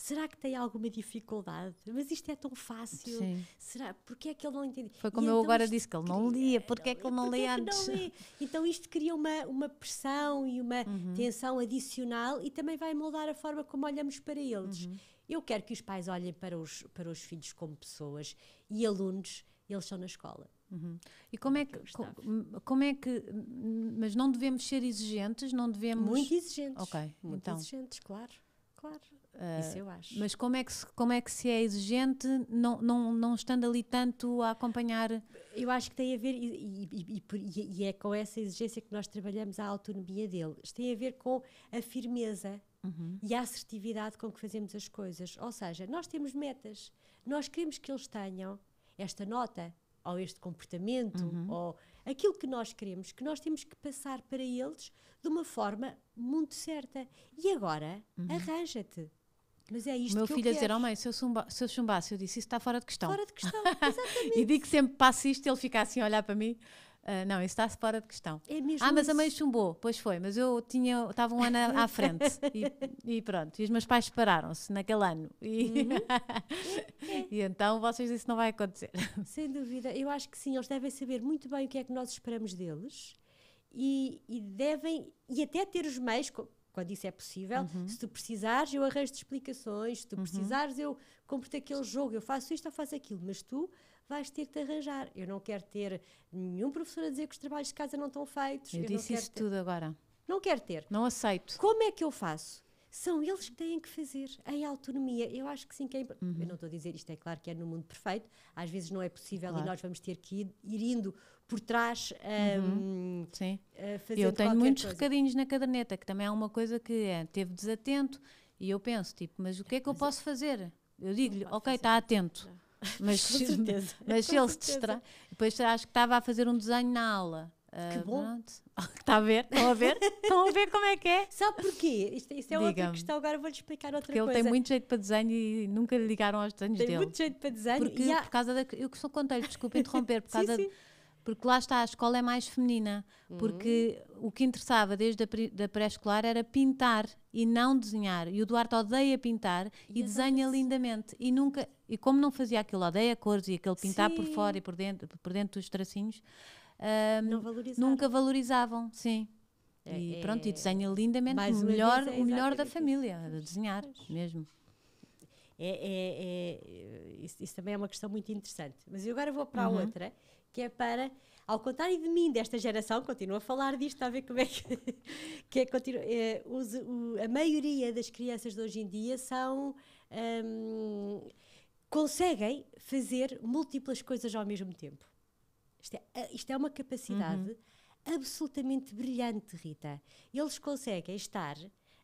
será que tem alguma dificuldade? Mas isto é tão fácil. Sim. Será? Porquê é que ele não entende? Foi como e eu então agora disse que ele não lia, porquê é que ele não lê é antes? Não então isto cria uma, uma pressão e uma uhum. tensão adicional e também vai moldar a forma como olhamos para eles. Uhum. Eu quero que os pais olhem para os, para os filhos como pessoas e alunos, eles são na escola. Uhum. E como é, é que, como é que, mas não devemos ser exigentes, não devemos... Muito exigentes. Ok, Muito então. exigentes, claro, claro. Uh, Isso eu acho. Mas como é que se, como é, que se é exigente não, não, não estando ali tanto a acompanhar? Eu acho que tem a ver, e, e, e, e é com essa exigência que nós trabalhamos a autonomia dele. Isto tem a ver com a firmeza Uhum. e a assertividade com que fazemos as coisas. Ou seja, nós temos metas, nós queremos que eles tenham esta nota, ou este comportamento, uhum. ou aquilo que nós queremos, que nós temos que passar para eles de uma forma muito certa. E agora, uhum. arranja-te. Mas é isto o meu que filho a dizer, oh mãe, se eu, se eu chumbasse, eu disse, isso está fora de questão. Fora de questão, exatamente. e digo sempre, passo isto, ele fica assim a olhar para mim. Uh, não, isso está fora de questão. É mesmo ah, mas isso. a mãe chumbou. Pois foi, mas eu tinha, estava um ano à frente. e, e, pronto, e os meus pais separaram-se naquele ano. E, uhum. É, é. e então vocês isso não vai acontecer. Sem dúvida. Eu acho que sim, eles devem saber muito bem o que é que nós esperamos deles. E, e devem, e até ter os meios, quando isso é possível. Uhum. Se tu precisares, eu arranjo-te explicações. Se tu uhum. precisares, eu compro-te aquele jogo, eu faço isto ou faço aquilo. Mas tu vais ter que te arranjar. Eu não quero ter nenhum professor a dizer que os trabalhos de casa não estão feitos. Eu, eu disse isso ter. tudo agora. Não quero ter. Não aceito. Como é que eu faço? São eles que têm que fazer, em autonomia. Eu acho que sim, que é uhum. Eu não estou a dizer isto, é claro que é no mundo perfeito, às vezes não é possível claro. e nós vamos ter que ir, ir indo por trás a, uhum. Sim. A Eu tenho muitos coisa. recadinhos na caderneta, que também é uma coisa que é, teve desatento e eu penso, tipo, mas o que é que eu mas é posso é. fazer? Eu digo-lhe, ok, está atento. Mas, com certeza. mas se ele se distrai. Depois acho que estava a fazer um desenho na aula. Ah, que uh, bom. Ah, está a ver? Estão a ver? Estão a ver como é que é? Sabe porquê? Isto, isto é outra questão, agora vou-lhe explicar outra porque coisa. Ele tem muito jeito para desenho e nunca lhe ligaram aos desenhos tem dele. Tem muito jeito para desenho. Porque, há... por causa da. Eu que sou conteiro, desculpa interromper, por causa. sim, sim porque lá está, a escola é mais feminina, uhum. porque hum. o que interessava desde a pré-escolar era pintar e não desenhar. E o Duarte odeia pintar e, e desenha lindamente. E nunca, e como não fazia aquilo, odeia cores e aquele pintar sim. por fora e por dentro, por dentro dos tracinhos, um, valorizava. nunca valorizavam, sim. É, e é. pronto, é, e desenha lindamente o melhor, é o melhor da família, a desenhar pois. mesmo. É, é, é isso, isso, também é uma questão muito interessante. Mas eu agora vou para a uhum. outra, que é para, ao contrário de mim, desta geração, continuo a falar disto, a ver como é que, que é, continuo, é, eh, os, o, a maioria das crianças de hoje em dia são. Hum, conseguem fazer múltiplas coisas ao mesmo tempo. Isto é, eh, isto é uma capacidade uhum. absolutamente brilhante, Rita. Eles conseguem estar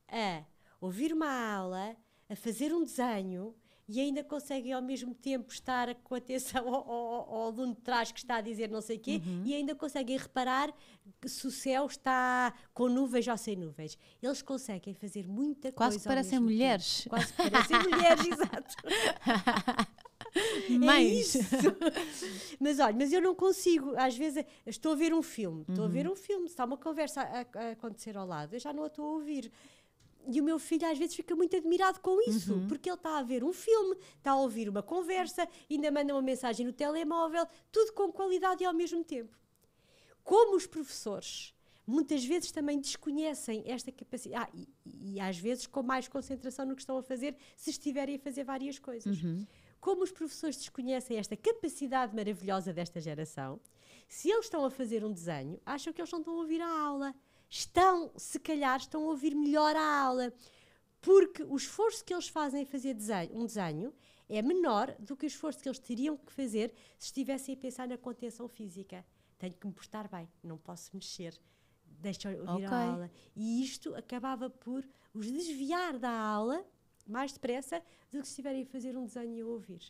a ouvir uma aula, a fazer um desenho, e ainda conseguem ao mesmo tempo estar com atenção ao, ao, ao aluno de trás que está a dizer não sei o quê uhum. e ainda conseguem reparar se o céu está com nuvens ou sem nuvens. Eles conseguem fazer muita Quase coisa. Quase parecem mulheres. Tempo. Quase parecem mulheres, exato. Mas... É isso. mas olha, mas eu não consigo. Às vezes estou a ver um filme, estou uhum. a ver uhum. um filme, está uma conversa a, a acontecer ao lado, eu já não a estou a ouvir e o meu filho às vezes fica muito admirado com isso, uhum. porque ele está a ver um filme, está a ouvir uma conversa, ainda manda uma mensagem no telemóvel, tudo com qualidade e ao mesmo tempo. Como os professores muitas vezes também desconhecem esta capacidade, ah, e, e, às vezes com mais concentração no que estão a fazer, se estiverem a fazer várias coisas. Uhum. Como os professores desconhecem esta capacidade maravilhosa desta geração, se eles estão a fazer um desenho, acham que eles não estão a ouvir a aula estão, se calhar, estão a ouvir melhor a aula, porque o esforço que eles fazem em fazer desenho, um desenho é menor do que o esforço que eles teriam que fazer se estivessem a pensar na contenção física. Tenho que me portar bem, não posso mexer, deixa eu ouvir okay. a aula. E isto acabava por os desviar da aula mais depressa do que se estiverem a fazer um desenho e a ouvir.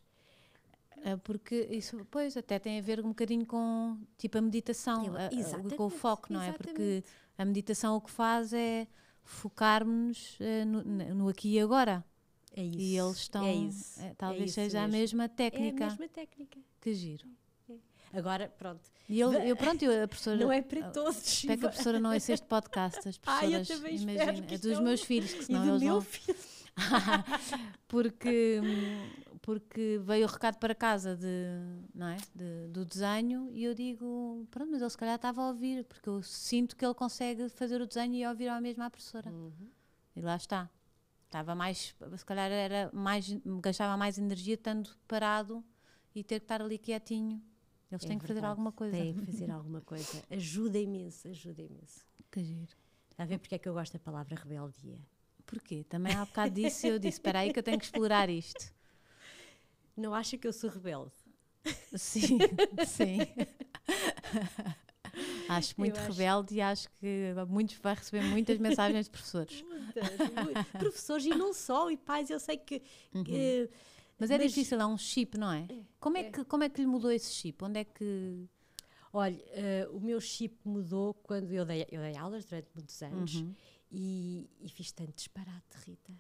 É porque isso, pois, até tem a ver um bocadinho com, tipo, a meditação, a, com o foco, não é? Porque a meditação o que faz é focarmos-nos uh, eh, no, no, aqui e agora. É isso. E eles estão. É isso. Eh, é, talvez isso seja mesmo. a mesma técnica. É a mesma técnica. Que giro. É. Agora, pronto. E eu, eu pronto, eu, a professora. Não é para todos. Espero que a professora não ouça este podcast. As pessoas imagina, é dos meus filhos, que senão e do eles meu não. Filho. Porque hum, porque veio o recado para casa de, não é? De, do desenho e eu digo, pronto, mas ele se calhar estava a ouvir, porque eu sinto que ele consegue fazer o desenho e ouvir ao mesmo à professora. Uhum. E lá está. Estava mais, se calhar era mais, gastava mais energia estando parado e ter que estar ali quietinho. Eles é têm verdade, que fazer alguma coisa. Têm que fazer alguma coisa. Ajuda imenso, ajuda imenso. Que giro. A ver porque é que eu gosto da palavra rebeldia. Porquê? Também há um bocado disso eu disse, espera aí que eu tenho que explorar isto não acha que eu sou rebelde? Sim, sim. acho muito rebelde e acho que muitos vai receber muitas mensagens de professores. Muitas, professores e não só, e pais, eu sei que. Uhum. que eh, mas é mas... difícil, é um chip, não é? é como é, é, Que, como é que lhe mudou esse chip? Onde é que. Olha, uh, o meu chip mudou quando eu dei, eu dei aulas durante muitos anos uhum. e, e, fiz tanto disparate, Rita.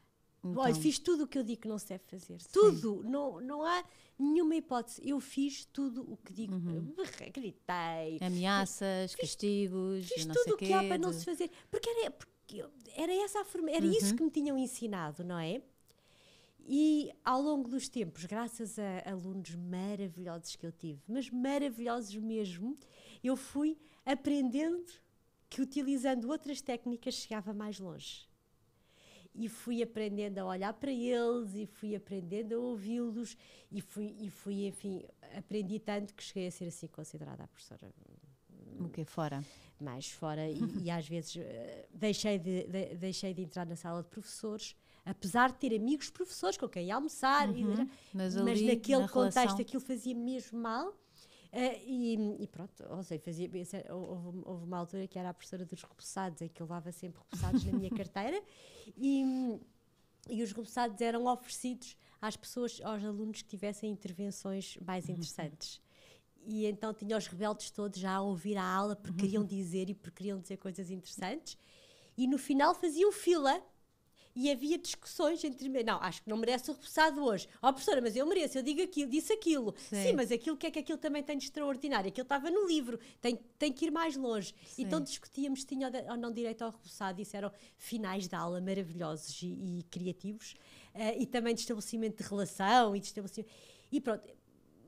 Então... Olha, fiz tudo o que eu digo que não se deve fazer. Sim. Tudo. Não, não há nenhuma hipótese. Eu fiz tudo o que digo. Uhum. Gritei. Ameaças, fiz, castigos, fiz não tudo sei o que há para não se fazer. Porque era, porque era essa a forma, era uhum. isso que me tinham ensinado, não é? E ao longo dos tempos, graças a alunos maravilhosos que eu tive, mas maravilhosos mesmo, eu fui aprendendo que utilizando outras técnicas chegava mais longe e fui aprendendo a olhar para eles e fui aprendendo a ouvi-los e fui, e fui, enfim, aprendi tanto que cheguei a ser assim considerada a professora. O que fora? Mais fora e, e às vezes eh, deixei de, de, deixei de entrar na sala de professores, apesar de ter amigos professores com quem ia almoçar, uhum, e, mas, ali, mas, naquele na contexto relação... aquilo fazia mesmo mal Uh, e, e, pronto, ou seja, fazia, houve, houve, uma altura que era a professora dos repousados, em que eu levava sempre repousados na minha carteira e, e os repousados eram oferecidos às pessoas, aos alunos que tivessem intervenções mais interessantes. E então tinha os rebeldes todos já a ouvir a aula porque queriam dizer e porque queriam dizer coisas interessantes. E no final faziam fila e havia discussões entre. Não, acho que não merece o repousado hoje. Ó, oh, professora, mas eu mereço, eu digo aquilo, disse aquilo. Sim, Sim mas aquilo, que é que aquilo também tem de extraordinário? Aquilo estava no livro, tem, tem que ir mais longe. Sim. Então discutíamos se tinha ou não direito ao repousado, isso eram finais de aula maravilhosos e, e criativos, uh, e também de estabelecimento de relação e de estabelecimento. E pronto,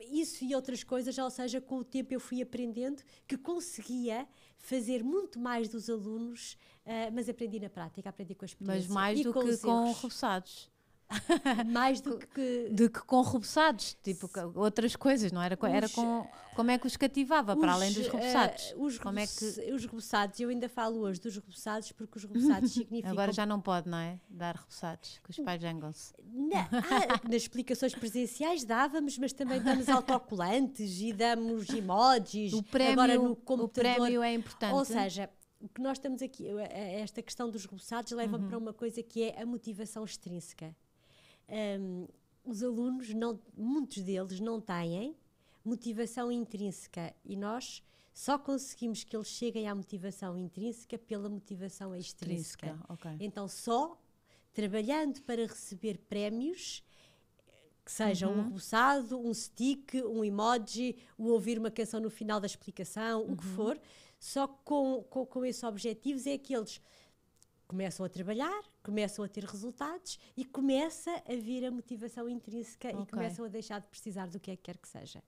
isso e outras coisas, ou seja, com o tempo eu fui aprendendo que conseguia fazer muito mais dos alunos ah, mas aprendi na prática, aprendi com a experiência. Mas mais do que com roçados. mais do que do que com roboçados, tipo outras coisas, não era, os, era com ah, como é que os cativava os, para além dos ah, roboçados? Uh, os como é que os rubuçados, eu ainda falo hoje dos roboçados porque os roboçados significam Agora já não pode, não é? Dar roboçados, que os pais zangam-se. Na, nas explicações presenciais dávamos, mas também damos autocolantes e damos emojis. O prémio, Agora no computador, o prémio é importante. Ou seja, o que nós estamos aqui, é, é esta questão dos reboçados leva uhum. para uma coisa que é a motivação extrínseca. Um, os alunos, não, muitos deles não têm motivação intrínseca e nós só conseguimos que eles cheguem à motivação intrínseca pela motivação extrínseca. okay. Então, só trabalhando para receber prémios que sejam uhum. um reboçado, um stick, um emoji, ou ouvir uma canção no final da explicação, uhum. o que uhum. for, só com, com, com esses objetivos é que eles começam a trabalhar, começam a ter resultados e começa a vir a motivação intrínseca okay. e começam a deixar de precisar do que é que quer que seja.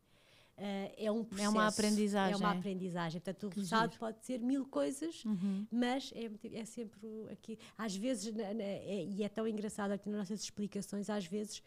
Uh, é um processo. É uma aprendizagem. É uma aprendizagem. Portanto, o resultado pode ser mil coisas, uhum. mas é, é, sempre aqui. Às vezes, na, na, é, e é tão engraçado aqui nas nossas explicações, às vezes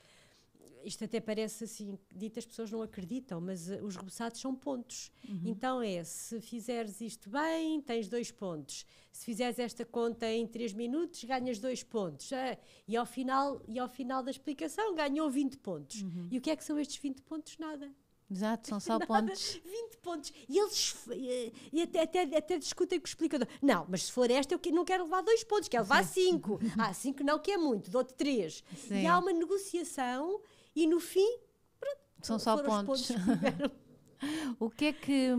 isto até parece assim, dito as pessoas não acreditam, mas uh, os reboçados são pontos. Uhum. Então é, se fizeres isto bem, tens dois pontos. Se fizeres esta conta em três minutos, ganhas dois pontos. Ah, e, ao final, e ao final da explicação, ganhou 20 pontos. Uhum. E o que é que são estes 20 pontos? Nada. Exato, são só Nada, pontos. 20 pontos. E eles eh, e até, até, até discutem com o explicador. Não, mas se for esta, eu não quero levar dois pontos, quero levar Sim. cinco. Ah, cinco não, que é muito, dou-te três. Sim. E há uma negociação e no fim, pronto, são só pontos. pontos o que é que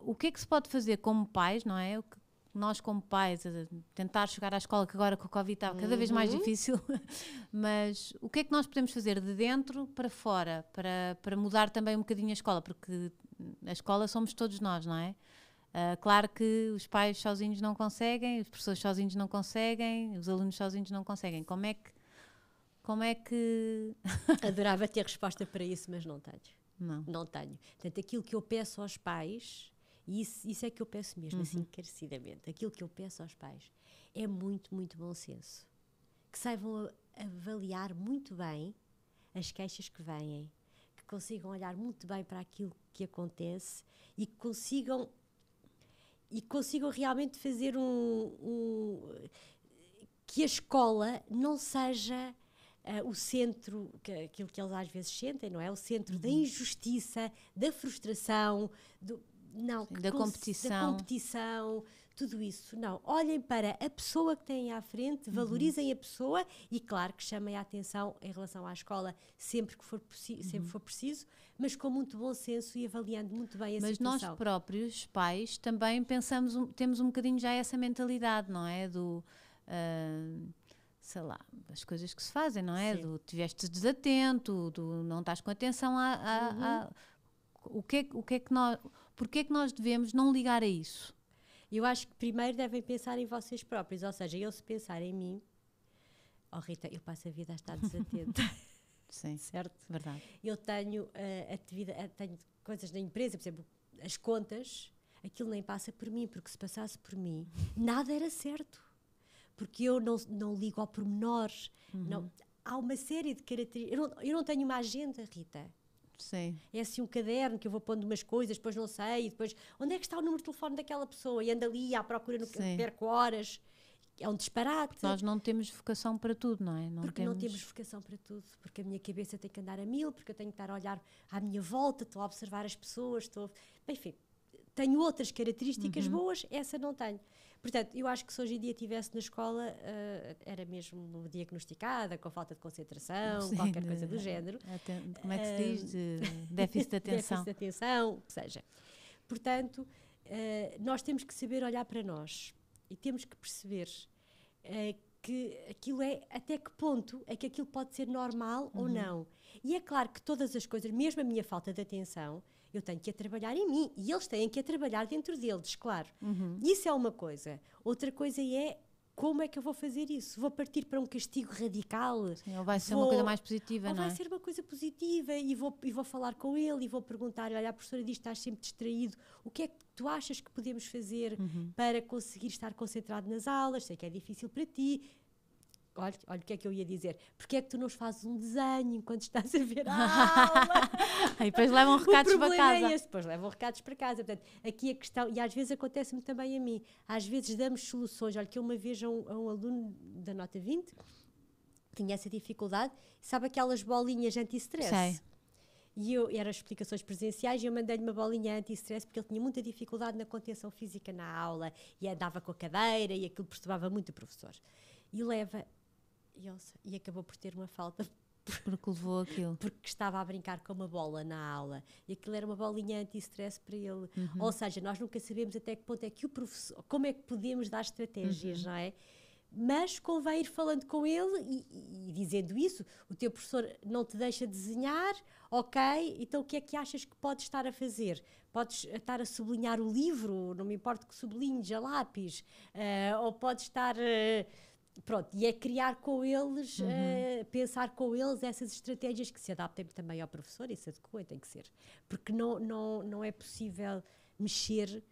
o que é que se pode fazer como pais, não é? nós como pais eh, tentar chegar à escola que agora com a Covid está cada vez mais uhum. difícil mas o que é que nós podemos fazer de dentro para fora para, para mudar também um bocadinho a escola porque a escola somos todos nós, não é? Uh, claro que os pais sozinhos não conseguem, os professores sozinhos não conseguem, os alunos sozinhos não conseguem. Como é que como é que. Adorava ter resposta para isso, mas não tenho. Não. Não tenho. Portanto, aquilo que eu peço aos pais, e isso, isso é que eu peço mesmo, assim, uhum. assim, encarecidamente, aquilo que eu peço aos pais é muito, muito bom senso. Que saibam avaliar muito bem as queixas que vêm, que consigam olhar muito bem para aquilo que acontece e que consigam e consigam realmente fazer um, um que a escola não seja uh, o centro, que, aquilo que eles às vezes sentem, não é? O centro uhum. da injustiça, da frustração, do, não, Sim, da, competição. da competição, tudo isso. Não, olhem para a pessoa que têm à frente, uhum. valorizem uhum. a pessoa e, claro, que chamem a atenção em relação à escola sempre que for, uhum. sempre for preciso, mas com muito bom senso e avaliando muito bem a mas situação. Mas nós próprios, pais, também pensamos, temos um bocadinho já essa mentalidade, não é? Do. Uh, sei lá, as coisas que se fazem, não é? Do tiveste desatento, do não estás com atenção a, a, uhum. a, o, que é, o que é que nós, porque é que nós devemos não ligar a isso? Eu acho que primeiro devem pensar em vocês próprios, ou seja, eu se pensar em mim, oh Rita, eu passo a vida a estar desatenta. Sim, certo? Verdade. Eu tenho uh, atividade, uh, tenho coisas na empresa, por exemplo, as contas, aquilo nem passa por mim, porque se passasse por mim, nada era certo porque eu não, não ligo ao pormenor. Uhum. Não, há uma série de características. Eu não, eu não tenho uma agenda, Rita. Sim. É assim um caderno que eu vou pondo umas coisas, depois não sei, depois onde é que está o número de telefone daquela pessoa? E anda ali à procura, no, Sim. perco horas. É um disparate. Porque nós não temos vocação para tudo, não é? Não porque temos... não temos vocação para tudo, porque a minha cabeça tem que andar a mil, porque eu tenho que estar a olhar à minha volta, estou a observar as pessoas, estou. Enfim, tenho outras características uhum. boas, essa não tenho. Portanto, eu acho que se hoje em dia estivesse na escola, uh, era mesmo diagnosticada com falta de concentração, Sim, qualquer né? coisa do género. É aten como é que se diz? De déficit de atenção. déficit de atenção, o que seja. Portanto, uh, nós temos que saber olhar para nós e temos que perceber uh, que aquilo é até que ponto é que aquilo pode ser normal uhum. ou não. E é claro que todas as coisas, mesmo a minha falta de atenção, eu tenho que a trabalhar em mim e eles têm que a trabalhar dentro deles, claro. Uhum. Isso é uma coisa. Outra coisa é como é que eu vou fazer isso? Vou partir para um castigo radical? Sim, ou vai ser vou, uma coisa mais positiva, ou não é? vai ser uma coisa positiva e vou, e vou falar com ele e vou perguntar, olha, a professora diz que estás sempre distraído, o que é que tu achas que podemos fazer uhum. para conseguir estar concentrado nas aulas? Sei que é difícil para ti, olha, olha o que é que eu ia dizer, porque é que tu não fazes um desenho enquanto estás a ver a aula? e depois levam recados para é casa. É depois levam recados para casa. Portanto, aqui a questão, e às vezes acontece-me também a mim, às vezes damos soluções. Olha, que eu uma vez a um, a um aluno da nota 20 tinha essa dificuldade, sabe aquelas bolinhas anti-stress? Sei. E eu, eram explicações presenciais, e eu mandei-lhe uma bolinha anti-stress porque ele tinha muita dificuldade na contenção física na aula, e andava com a cadeira, e aquilo perturbava muito o professor. E leva e acabou por ter uma falta porque levou aquilo. Porque estava a brincar com uma bola na aula. E aquilo era uma bolinha anti-stress para ele. Uhum. Ou seja, nós nunca sabemos até que ponto é que o professor. Como é que podemos dar estratégias, uhum. não é? Mas convém ir falando com ele e, e, dizendo isso. O teu professor não te deixa desenhar, ok? Então o que é que achas que podes estar a fazer? Podes estar a sublinhar o livro, não me importa que sublinhes a lápis, uh, ou podes estar. Uh, pronto, e é criar com eles, uhum. uh, pensar com eles essas estratégias que se adaptem também ao professor e se adequem, tem que ser. Porque não, não, não é possível mexer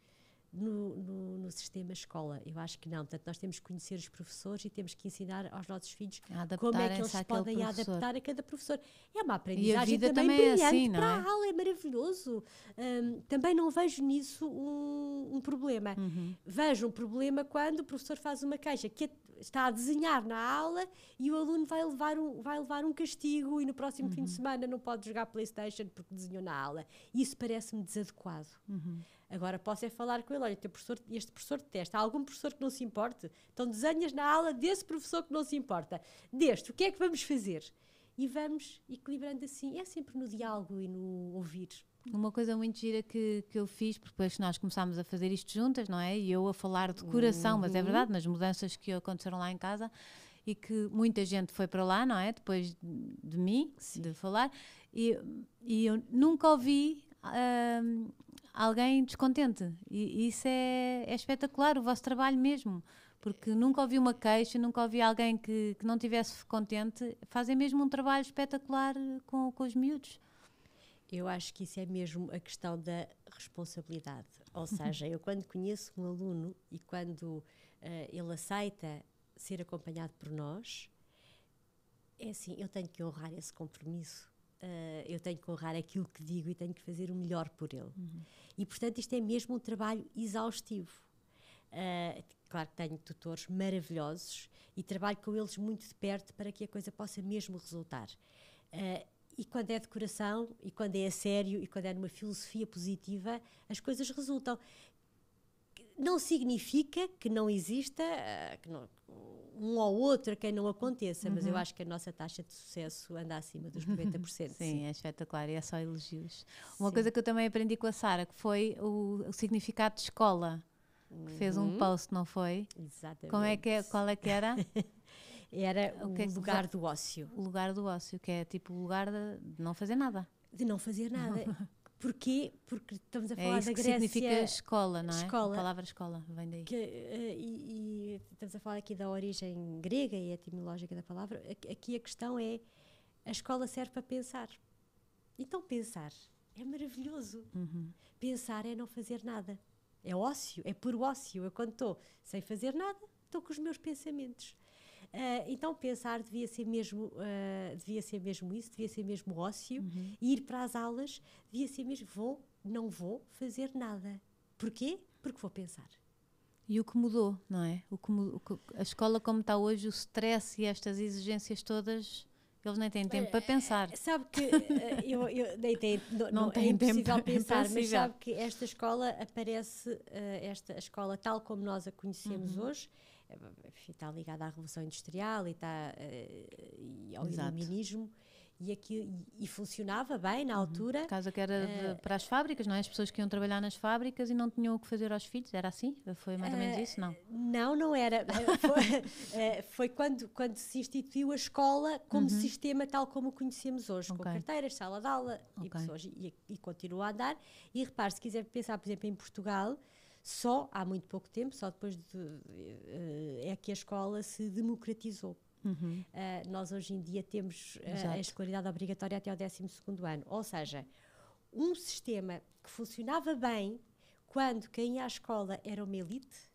no, no, no, sistema escola. Eu acho que não. Portanto, nós temos que conhecer os professores e temos que ensinar aos nossos filhos como é que eles podem professor. adaptar a cada professor. É uma aprendizagem também, também é brilhante assim, não para é? a aula, é maravilhoso. Um, também não vejo nisso um, um problema. Uhum. Vejo um problema quando o professor faz uma queixa, que é está a desenhar na aula e o aluno vai levar um, vai levar um castigo e no próximo uhum. fim de uhum. semana não pode jogar Playstation porque desenhou na aula. Isso parece-me desadequado. Uhum. Agora posso é falar com ele, olha, teu professor, este professor detesta, há algum professor que não se importe? Então desenhas na aula desse professor que não se importa. Deste, o que é que vamos fazer? E vamos equilibrando assim, é sempre no diálogo e no ouvir. Uma coisa muito gira que, que eu fiz, porque depois nós começámos a fazer isto juntas, não é? E eu a falar de coração, uhum. mas é uhum. verdade, nas mudanças que aconteceram lá em casa e que muita gente foi para lá, não é? Depois de mim, Sim. de falar, e, e eu nunca ouvi hum, alguém descontente. E isso é, é espetacular, o vosso trabalho mesmo porque nunca ouvi uma queixa, nunca ouvi alguém que, que não tivesse contente. Fazem mesmo um trabalho espetacular com, com os miúdos. Eu acho que isso é mesmo a questão da responsabilidade. Ou uhum. seja, eu quando conheço um aluno e quando uh, ele aceita ser acompanhado por nós, é assim, eu tenho que honrar esse compromisso. Uh, eu tenho que honrar aquilo que digo e tenho que fazer o melhor por ele. Uhum. E, portanto, isto é mesmo um trabalho exaustivo. Uh, claro que tenho tutores maravilhosos e trabalho com eles muito de perto para que a coisa possa mesmo resultar. Uh, e quando é de coração, e quando é a sério, e quando é numa filosofia positiva, as coisas resultam. Não significa que não exista eh, que não, um ou outro a quem não aconteça, uhum. mas eu uhum. acho que a nossa taxa de sucesso anda acima dos 90%. sim, sim, é espetacular e é só elogios. Uma coisa que eu também aprendi com a Sara, que foi o, o significado de escola que fez um uhum. post, não foi? Exatamente. Como é que é, qual é que era? era o, é lugar do ócio. O lugar do ócio, que é tipo o lugar de não fazer nada. De não fazer nada. Porquê? Porque estamos a é falar é da Grécia. significa escola, não é? Escola. A palavra escola vem daí. Que, eh, e, e, estamos a falar aqui da origem grega e etimológica da palavra. Aqui a questão é: a escola serve para pensar. Então, pensar é maravilhoso. Uhum. Pensar é não fazer nada. É ócio, é puro ócio. Eu, quando estou sem fazer nada, estou com os meus pensamentos. Eh, então pensar devia ser mesmo eh, devia ser mesmo isso, devia ser mesmo ócio, uhum. ir para as aulas devia ser mesmo vou, não vou fazer nada. Porquê? Porque vou pensar. E o que mudou, não é? O que, o que a escola como está hoje, o stress e estas exigências todas eles nem têm tempo para eh, pensar. Sabe que eu, eu nem tem, não, não, não tem é impossível tempo é pensar, impossível. mas sabe que esta escola aparece, uh, esta a escola tal como nós a conhecemos uhum. hoje, está ligada à Revolução Industrial e, está, uh, eh, ao Exato. iluminismo e, aqui, e, e funcionava bem na uhum. altura. Casa que era de, eh, para as fábricas, não é? As pessoas que iam trabalhar nas fábricas e não tinham o que fazer aos filhos, era assim? Foi mais ou menos uh, isso, não? Não, não era. foi, foi, quando, quando se instituiu a escola como uhum. sistema tal como o conhecemos hoje, okay. com carteiras, sala de aula okay. e pessoas, e, e continua a dar. E repare, se quiser pensar, por exemplo, em Portugal, só há muito pouco tempo, só depois de, uh, é que a escola se democratizou. Uhum. Uh, nós hoje em dia temos uh, a escolaridade obrigatória até ao 12 ano. Ou seja, um sistema que funcionava bem quando quem ia à escola era uma elite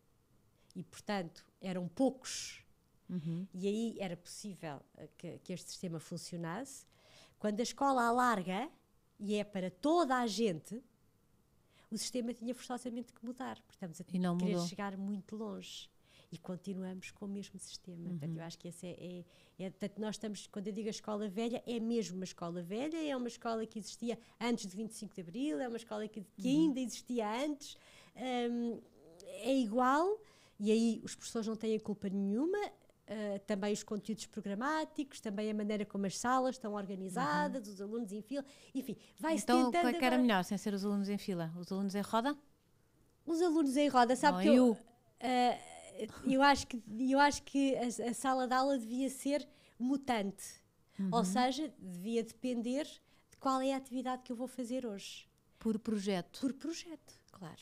e, portanto, eram poucos, uhum. e aí era possível que, que este sistema funcionasse. Quando a escola alarga e é para toda a gente, o sistema tinha forçosamente que mudar, portanto, e não querer mudou. chegar muito longe e continuamos com o mesmo sistema. Uhum. Portanto, eu acho que esse é, é, é, Portanto, nós estamos, quando eu digo a escola velha, é mesmo uma escola velha, é uma escola que existia antes de 25 de Abril, é uma escola que, que uhum. ainda existia antes, um, é igual. E aí os professores não têm culpa nenhuma, eh, também os conteúdos programáticos, também a maneira como as salas estão organizadas, uhum. os alunos em fila, enfim, vai-se então, é tentando... Então, é que era melhor, sem ser os alunos em fila? Os alunos em roda? Os alunos em roda, sabe Não, que eu... Uh, eu acho que, eu acho que a, a sala de aula devia ser mutante, uhum. ou seja, devia depender de qual é a atividade que eu vou fazer hoje. Por projeto? Por projeto, claro.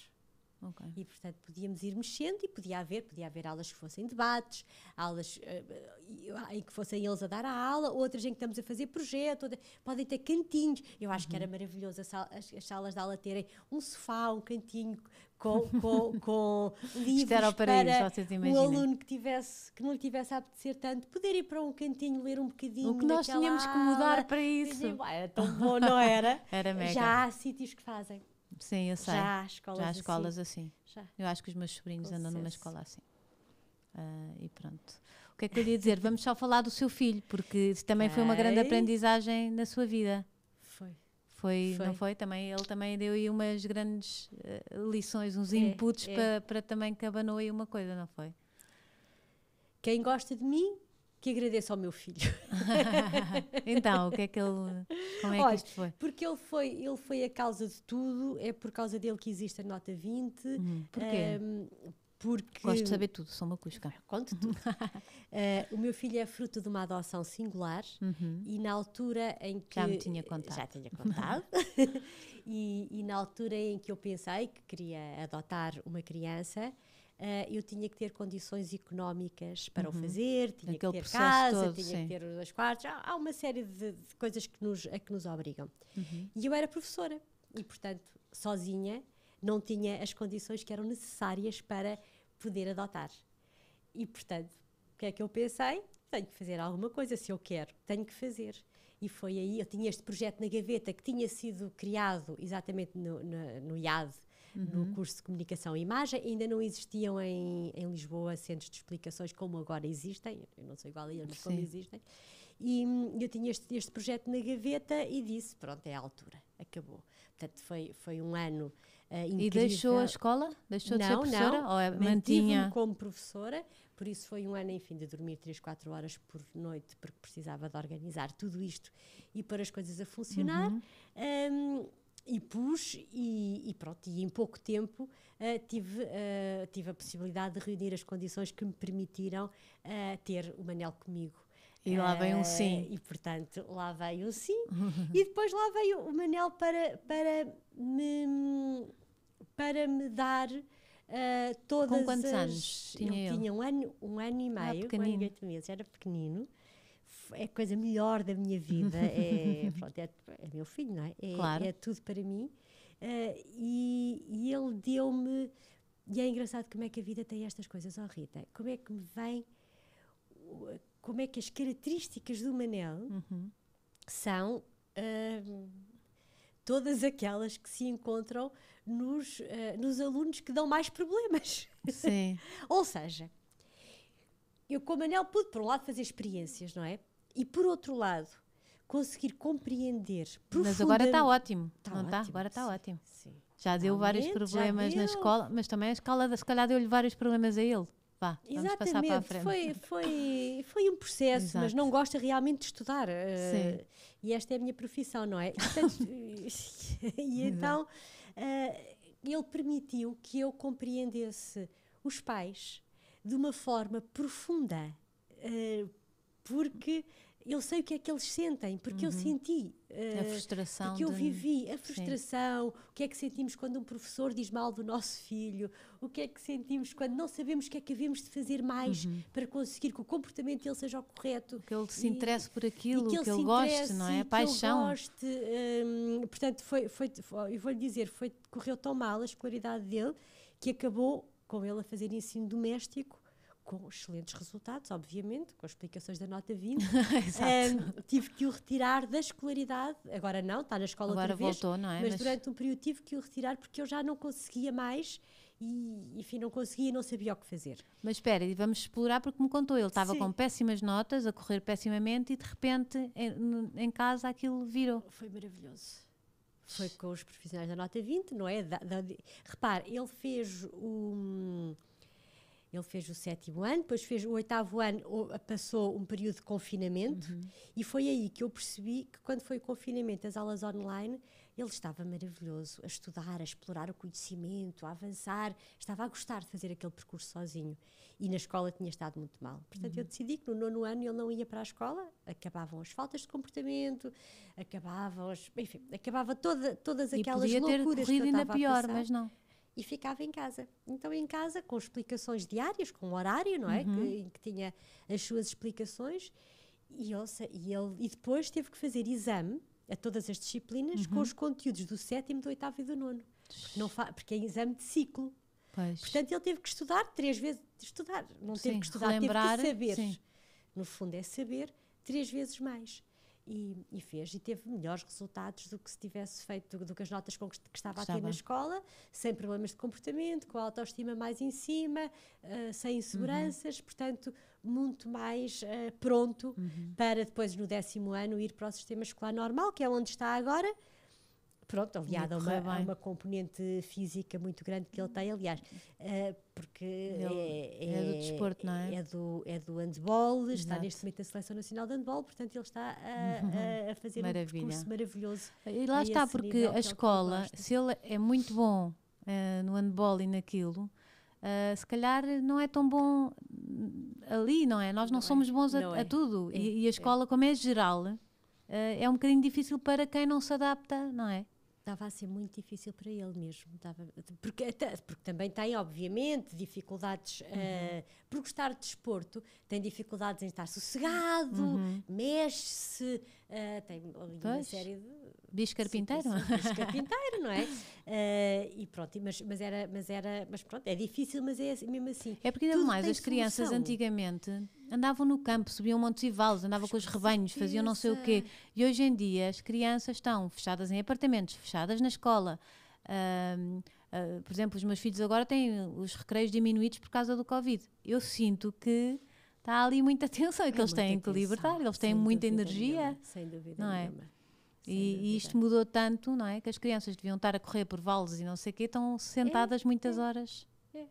Okay. E, portanto, podíamos ir mexendo e podia haver, podia haver aulas que fossem debates, aulas uh, em que fossem eles a dar a aula, outras em que estamos a fazer projeto, podem ter cantinhos. Eu acho uhum. que era uhum. maravilhoso as, as, salas de aula terem um sofá, um cantinho com, com, com livros era paraíso, para vocês o aluno que, tivesse, que não lhe tivesse a apetecer tanto, poder ir para um cantinho, ler um bocadinho. O que nós tínhamos aula, que mudar para isso. Dizer, é tão bom, não era? era mega. Já há sítios que fazem. Sim, eu sei. Já há escolas, já há escolas assim. assim. Eu acho que os meus sobrinhos Com andam numa escola assim. Uh, e pronto. O que é que eu ia dizer? Vamos só falar do seu filho, porque também okay. foi uma grande aprendizagem na sua vida. Foi. Foi, foi. não foi? Também, ele também deu aí umas grandes uh, lições, uns é, inputs é. para também que abanou aí uma coisa, não foi? Quem gosta de mim que agradeço ao meu filho. então, o que é que ele. Como é Olha, que isto foi? Porque ele foi, ele foi a causa de tudo, é por causa dele que existe a nota 20. Hum, porquê? Um, ehm, porque... Gosto de saber tudo, sou uma cusca. Conto tudo. uh, o meu filho é fruto de uma adoção singular uhum. e na altura em que... Já me tinha contado. Já tinha contado. e, e, na altura em que eu pensei que queria adotar uma criança, eh, eu tinha que ter condições económicas para uhum. o fazer, tinha Aquele que ter casa, todo, tinha sim. que ter os dois quartos, há, há uma série de, de, coisas que nos, a que nos obrigam. Uhum. E eu era professora e, portanto, sozinha, não tinha as condições que eram necessárias para poder adotar. E, portanto, o que é que eu pensei? Tenho que fazer alguma coisa, se eu quero, tenho que fazer. E foi aí, eu tinha este projeto na gaveta que tinha sido criado exatamente no, no, no IAD, uhum. no curso de comunicação e imagem. Ainda não existiam em, em Lisboa centros de explicações como agora existem, eu não sou igual a eles, mas como existem. E hum, eu tinha este, este projeto na gaveta e disse: pronto, é a altura, acabou. Portanto, foi, foi um ano uh, incrível. E deixou a escola? Deixou não, de ser professora? É não, mantinha? como professora, por isso foi um ano, enfim, de dormir 3, 4 horas por noite, porque precisava de organizar tudo isto e pôr as coisas a funcionar. Uhum. Um, e pus e, e, pronto, e em pouco tempo uh, tive, uh, tive a possibilidade de reunir as condições que me permitiram uh, ter o Manel comigo. E lá veio um sim. E portanto, lá veio um sim. e depois lá veio o Manel para, para, me, para me dar todas Com quantos as, anos? Tinha, tinha um, ano, um ano e ah, meio, um ano e oito meses, era pequenino é a coisa melhor da minha vida. É, pronto, é, é, meu filho, não é? É, claro. é tudo para mim. Uh, e, e, ele deu-me. E é engraçado como é que a vida tem estas coisas, ó oh, Rita. Como é que me vem. Como é que as características do Manel uhum. são. Uh, todas aquelas que se encontram nos, uh, nos alunos que dão mais problemas. Sim. Ou seja, eu com o Manel pude, por um lado, fazer experiências, não é? e por outro lado, conseguir compreender Mas agora está ótimo, tá não está? Agora está ótimo. Sim. Já deu vários problemas deu. na escola, mas também a escola, se calhar, deu-lhe vários problemas a ele. Vá, Exatamente. vamos passar para a frente. Foi, foi, foi um processo, Exato. mas não gosta realmente de estudar. Eh, sim. e esta é a minha profissão, não é? E, e então, uh, ele permitiu que eu compreendesse os pais de uma forma profunda. Uh, porque eu sei o que é que eles sentem, porque uhum. eu senti. Uh, a frustração. Porque eu vivi a frustração, Sim. o que é que sentimos quando um professor diz mal do nosso filho, o que é que sentimos quando não sabemos o que é que havemos de fazer mais uhum. para conseguir que o comportamento dele seja o correto. Que ele se interesse por aquilo, que, que, ele, ele goste, não é? A paixão. Que goste. Um, portanto, foi, foi, foi, eu vou lhe dizer, foi, correu tão mal a escolaridade dele que acabou com ele a fazer ensino doméstico com excelentes resultados, obviamente, com explicações da nota 20. um, tive que o retirar da escolaridade, agora não, está na escola agora outra voltou, vez, não é? Mas, mas, durante um período tive que o retirar porque eu já não conseguia mais e, enfim, não conseguia e não sabia o que fazer. Mas espera, e vamos explorar porque me contou, ele estava Sim. com péssimas notas, a correr pessimamente e de repente em, em casa aquilo virou. Foi maravilhoso foi com os profissionais da nota 20, não é? Da, da, repare, ele fez um, ele fez o sétimo ano, depois fez o oitavo ano, passou um período de confinamento uhum. e foi aí que eu percebi que quando foi o confinamento, as aulas online, ele estava maravilhoso a estudar, a explorar o conhecimento, a avançar, estava a gostar de fazer aquele percurso sozinho e na escola tinha estado muito mal. Portanto, uhum. eu decidi que no nono ano ele não ia para a escola, acabavam as faltas de comportamento, acabavam, as, enfim, acabava toda, todas aquelas e podia loucuras ter corrido ainda pior, mas não e ficava em casa. Então, em casa, com explicações diárias, com horário, não é? Uhum. Que, em que tinha as suas explicações. E, ouça, e, ele, e depois teve que fazer exame a todas as disciplinas uhum. com os conteúdos do sétimo, do oitavo e do nono. Porque, não porque é exame de ciclo. Pois. Portanto, ele teve que estudar três vezes. Estudar, não sim, teve que estudar, teve que saber. Sim. No fundo, é saber três vezes mais. E, e, fez, e teve melhores resultados do que se tivesse feito, do, do que as notas com que, que estava, aqui na escola, sem problemas de comportamento, com a autoestima mais em cima, uh, sem uhum. inseguranças, uhum. portanto, muito mais uh, pronto uhum. para depois, no décimo ano, ir para o sistema escolar normal, que é onde está agora, pronto, aliado a uma, a uma, componente física muito grande que ele tem, aliás, uh, porque ele, é, é, do é, desporto, não é? É do, é do handball, Exato. está neste momento na Seleção Nacional de Handball, portanto ele está a, uhum. a fazer Maravilha. um curso maravilhoso. E lá está, porque a é escola, se ele é muito bom uh, no handball e naquilo, Uh, se calhar não é tão bom ali, não é? Nós não, não é. somos é. bons a, a tudo. É. E, e, a escola, como é geral, uh, é um bocadinho difícil para quem não se adapta, não é? estava a ser muito difícil para ele mesmo. Estava, porque, porque também tem, obviamente, dificuldades. Uhum. Uh, eh, por gostar de desporto, tem dificuldades em estar sossegado, uhum. mexe-se, Uh, tem ali uma série de. Bicho carpinteiro? Bicho carpinteiro, não é? Uh, e pronto, mas, mas, era, mas era. Mas pronto, é difícil, mas é assim, mesmo assim. É porque ainda mais, as solução. crianças antigamente andavam no campo, subiam montes e vales, andavam com os rebanhos, faziam não sei o quê. E hoje em dia as crianças estão fechadas em apartamentos, fechadas na escola. Uh, por exemplo, os meus filhos agora têm os recreios diminuídos por causa do Covid. Eu sinto que está ali muita tensão é que eles têm que libertar, eles têm muita energia. Nenhuma, sem dúvida não É? e, isto mudou tanto, não é? Que as crianças deviam estar a correr por vales e não sei o quê, estão sentadas é, muitas é, horas. É.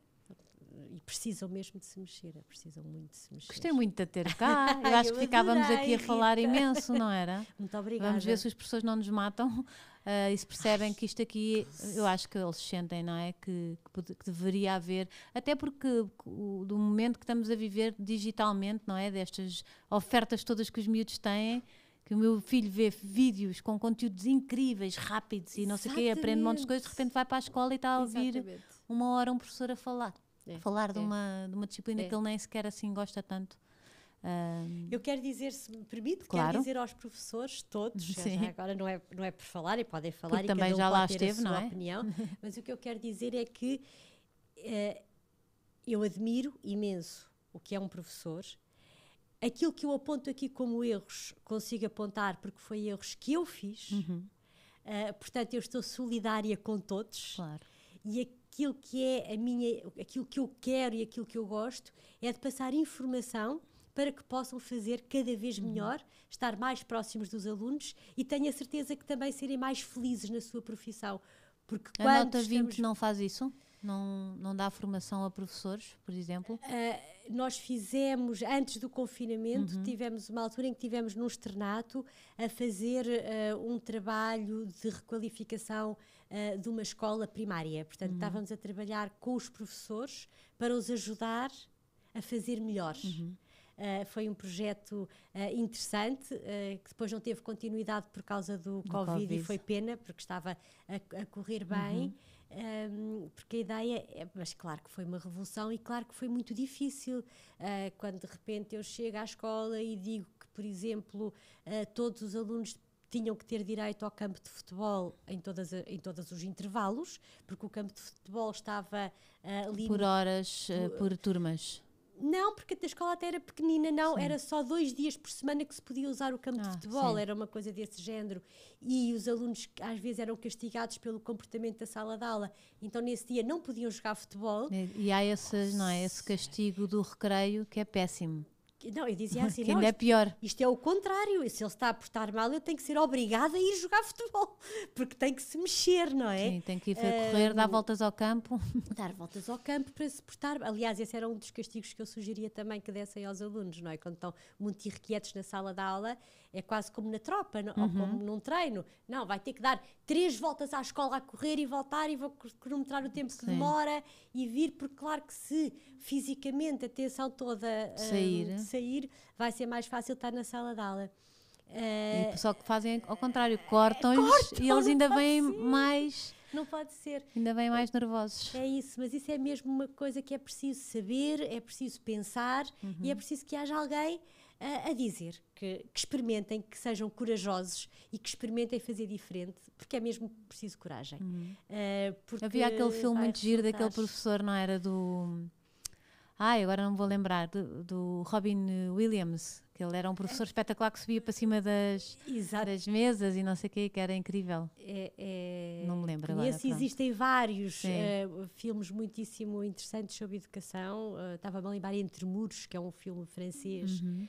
E precisam mesmo de se mexer, é, precisam muito de se mexer. Gostei muito de ter cá. Eu acho que ficávamos aqui a falar imenso, não era? Muito obrigada. Vamos ver se as pessoas não nos matam uh, e se percebem que isto aqui, eu acho que eles sentem, não é? Que, que, deveria haver, até porque do momento que estamos a viver digitalmente, não é? Destas ofertas todas que os miúdos têm que o meu filho vê vídeos com conteúdos incríveis, rápidos e não sei o quê, aprende um monte de coisas, de repente vai para a escola e está a ouvir Exatamente. uma hora um professor a falar. É, falar é. De, uma, de uma disciplina é. que ele nem sequer assim gosta tanto. Um, eu quero dizer, se me permite, claro. quero dizer aos professores todos, já, agora não é, não é por falar, e podem falar Porque e também cada um já lá esteve, não é? opinião, mas o que eu quero dizer é que uh, eu admiro imenso o que é um professor. Aquilo que eu aponto aqui como erros, consigo apontar porque foi erros que eu fiz. Uhum. Uh, portanto, eu estou solidária com todos. Claro. E aquilo que é a minha, aquilo que eu quero e aquilo que eu gosto é de passar informação para que possam fazer cada vez uhum. melhor, uhum. estar mais próximos dos alunos e tenha certeza que também serem mais felizes na sua profissão. Porque a quando nota 20 estamos... não faz isso? Não, não dá formação a professores, por exemplo? Uh, nós fizemos, antes do confinamento, uhum. tivemos uma altura em que tivemos num externato a fazer uh, um trabalho de requalificação uh, de uma escola primária. Portanto, uhum. estávamos a trabalhar com os professores para os ajudar a fazer melhores. Uhum. Eh, foi um projeto uh, interessante, uh, que depois não teve continuidade por causa do, do COVID, COVID, e foi pena, porque estava a, a correr uhum. bem. Uhum. Um, porque a ideia, é, mas claro que foi uma revolução e claro que foi muito difícil quando de repente eu chego à escola e digo que, por exemplo, todos os alunos tinham que ter direito ao campo de futebol em, todas, em todos os intervalos, porque o campo de futebol estava uh, Por horas, uh, por turmas. Não, porque a escola até era pequenina, não. Sim. Era só dois dias por semana que se podia usar o campo ah, de futebol, sim. era uma coisa desse género. E os alunos às vezes eram castigados pelo comportamento da sala de aula, então nesse dia não podiam jogar futebol. E, e há não é, esse castigo do recreio que é péssimo. Não, eu dizia assim, que ainda é pior. Isto é o contrário. Se ele está a portar mal, eu tenho que ser obrigada a ir jogar futebol, porque tem que se mexer, não é? Sim, tem que ir correr, uh, dar voltas ao campo. Dar voltas ao campo para se portar. Aliás, esse era um dos castigos que eu sugeria também que dessem aos alunos, não é? Quando estão muito irrequietos na sala da aula, é quase como na tropa, não, uhum. ou como num treino. Não, vai ter que dar três voltas à escola a correr e voltar e vou cronometrar o tempo Sim. que demora e vir, porque claro que se fisicamente a tensão toda hum, sair, um, sair vai ser mais fácil estar na sala de aula. Uh, e eh, só que fazem ao contrário, cortam-lhes cortam, e eles ainda vêm mais. Não pode ser. Ainda vêm mais nervosos. É isso, mas isso é mesmo uma coisa que é preciso saber, é preciso pensar uhum. e é uhum. preciso que haja alguém a, a dizer que, que, experimentem, que sejam corajosos e que experimentem fazer diferente, porque é mesmo preciso coragem. Uhum. Uh, Havia aquele filme muito giro daquele professor, não era? Do. Ai, agora não me vou lembrar, do, do Robin Williams, que ele era um professor é. espetacular que subia para cima das, das, mesas e não sei o quê, que era incrível. É, é... Não me lembro agora. E assim existem vários uh, filmes muitíssimo interessantes sobre educação. Uh, Estava-me a lembrar Entre Muros, que é um filme francês. Uhum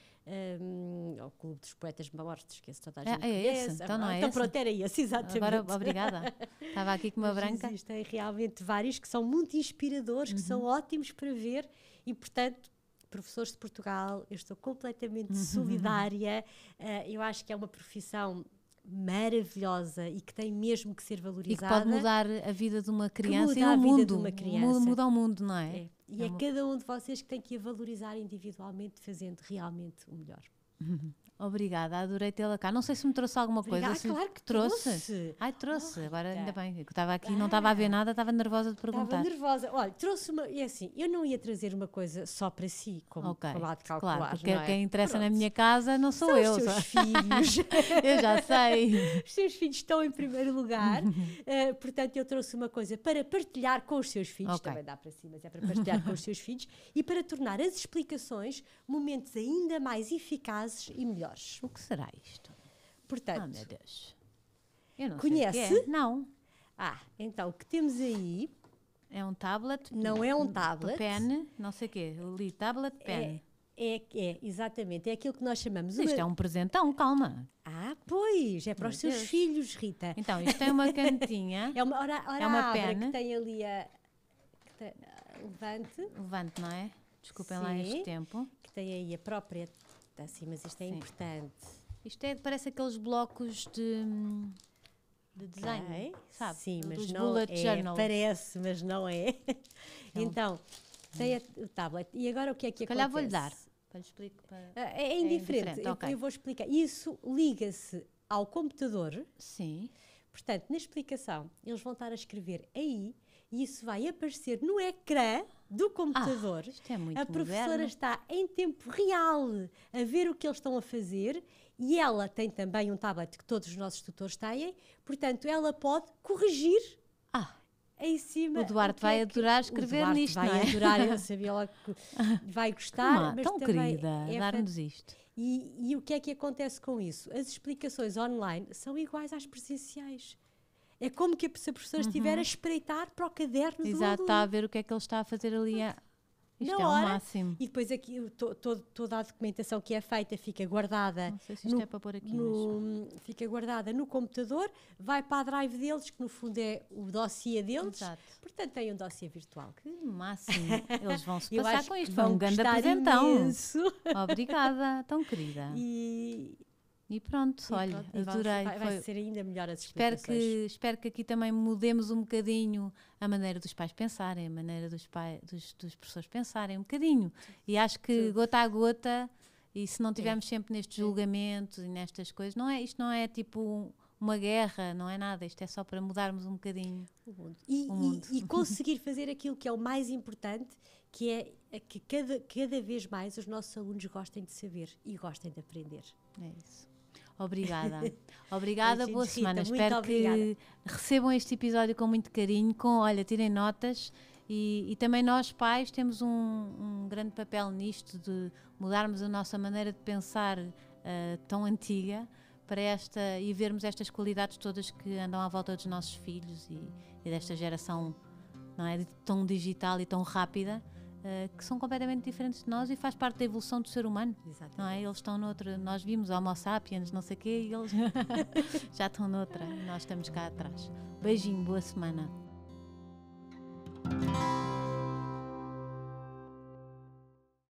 um, ao Clube dos Poetas Mortos, que esse toda a ah, gente ah, é conhece. Esse? É então, não é então pronto, era esse, exatamente. Agora, obrigada. Estava aqui com uma Mas branca. Existem realmente vários que são muito inspiradores, uhum. que são uhum. ótimos para ver e, portanto, professores de Portugal, eu estou completamente uhum. solidária. Uh, eu acho que é uma profissão maravilhosa e que tem mesmo que ser valorizada. E que pode mudar a vida de uma criança muda e o a mundo. Vida de uma criança. Muda, o mundo, não é? é. E é, é cada um de vocês que tem que a valorizar individualmente, fazendo realmente o melhor. Obrigada, adorei tê-la cá. Não sei se me trouxe alguma coisa. Ah, claro que trouxe. trouxe. Ai, trouxe. Oh, Agora ainda bem. Eu estava aqui, não estava a ver nada, estava nervosa de perguntar. Estava nervosa. Olha, trouxe uma. E é assim, eu não ia trazer uma coisa só para si, como okay. para lá de calcular. Claro, porque é? quem interessa Pronto. na minha casa não sou São eu. Os seus filhos. eu já sei. os seus filhos estão em primeiro lugar. uh, portanto, eu trouxe uma coisa para partilhar com os seus filhos. Okay. Também dá para si, mas é para partilhar com os seus filhos e para tornar as explicações momentos ainda mais eficazes e melhores. O que será isto? Portanto, ah, meu Deus. Eu não conhece? Sei é. Não. Ah, então o que temos aí é um tablet. Não é um tablet. Pen, não sei o quê. Li tablet é, pen. É, é, é, exatamente. É aquilo que nós chamamos. Isto é um presentão, calma. Ah, pois. É para Meu os seus Deus. filhos, Rita. Então, isto é uma cantinha. é uma, ora, ora é uma pen. que tem ali a. Ah, levante. Levante, não é? Desculpem Sim, lá este tempo. Que tem aí a própria está assim, mas isto é Sim. importante. Isto é, parece aqueles blocos de, de desenho, okay. sabe? Sim, mas não é, journals. parece, mas não é. Não. então, tem a tablet. E agora o que é que Calhar acontece? Calhar vou-lhe dar. Para explicar, para... Ah, é, é, indiferente, é indiferente. Eu, eu vou explicar. Isso liga-se ao computador. Sim. Portanto, na explicação, eles vão estar a escrever aí e isso vai aparecer no ecrã do ah, computador. Ah, é a professora moderno. está em tempo real a ver o que eles estão a fazer e ela tem também um tablet que todos os nossos tutores têm, portanto, ela pode corrigir. Ah. Em cima, o Duarte é vai adorar escrever o nisto, vai não é? adorar, eu sabia logo que vai gostar. Uma, tão querida, é dar-nos isto. E, e o que é que acontece com isso? As explicações online são iguais às presenciais. É como que se a professora estiver a uhum. espreitar para o caderno Exato, do aluno. está a ver o que é que ele está a fazer ali. A... É- isto Na é hora, o máximo. E depois aqui to, to, toda a documentação que é feita fica guardada. Não sei se isto no, é para pôr aqui. No, mas... Fica guardada no computador, vai para a drive deles, que no fundo é o dossiê deles. Exato. Portanto, tem um dossiê virtual. Que máximo. Eles vão se passar com isto. Foi um grande apresentão. Imenso. Obrigada, tão querida. E e pronto, e olha, pronto, adorei. Vai, vai, ser ainda melhor as espero que Espero que aqui também mudemos um bocadinho a maneira dos pais pensarem, a maneira dos, pai, dos, dos professores pensarem, um bocadinho. E acho que Tudo. gota a gota, e se não é. tivermos é. sempre nestes é. julgamentos é. e nestas coisas, não é, isto não é tipo uma guerra, não é nada, isto é só para mudarmos um bocadinho o mundo. E, o mundo. e, e conseguir fazer aquilo que é o mais importante, que é que cada, cada vez mais os nossos alunos gostem de saber e gostem de aprender. É isso. Obrigada. Obrigada, boa Rita, semana. Espero obrigada. que recebam este episódio com muito carinho, com, olha, tirem notas. E, e também nós, pais, temos um, um, grande papel nisto de mudarmos a nossa maneira de pensar uh, tão antiga para esta e vermos estas qualidades todas que andam à volta dos nossos filhos e, e desta geração não é, tão digital e tão rápida uh, que são completamente diferentes de nós e faz parte da evolução do ser humano. Exatamente. Não é? Eles estão noutra, nós vimos Homo sapiens, não sei o quê, e eles já estão noutra, nós estamos cá atrás. Beijinho, boa semana.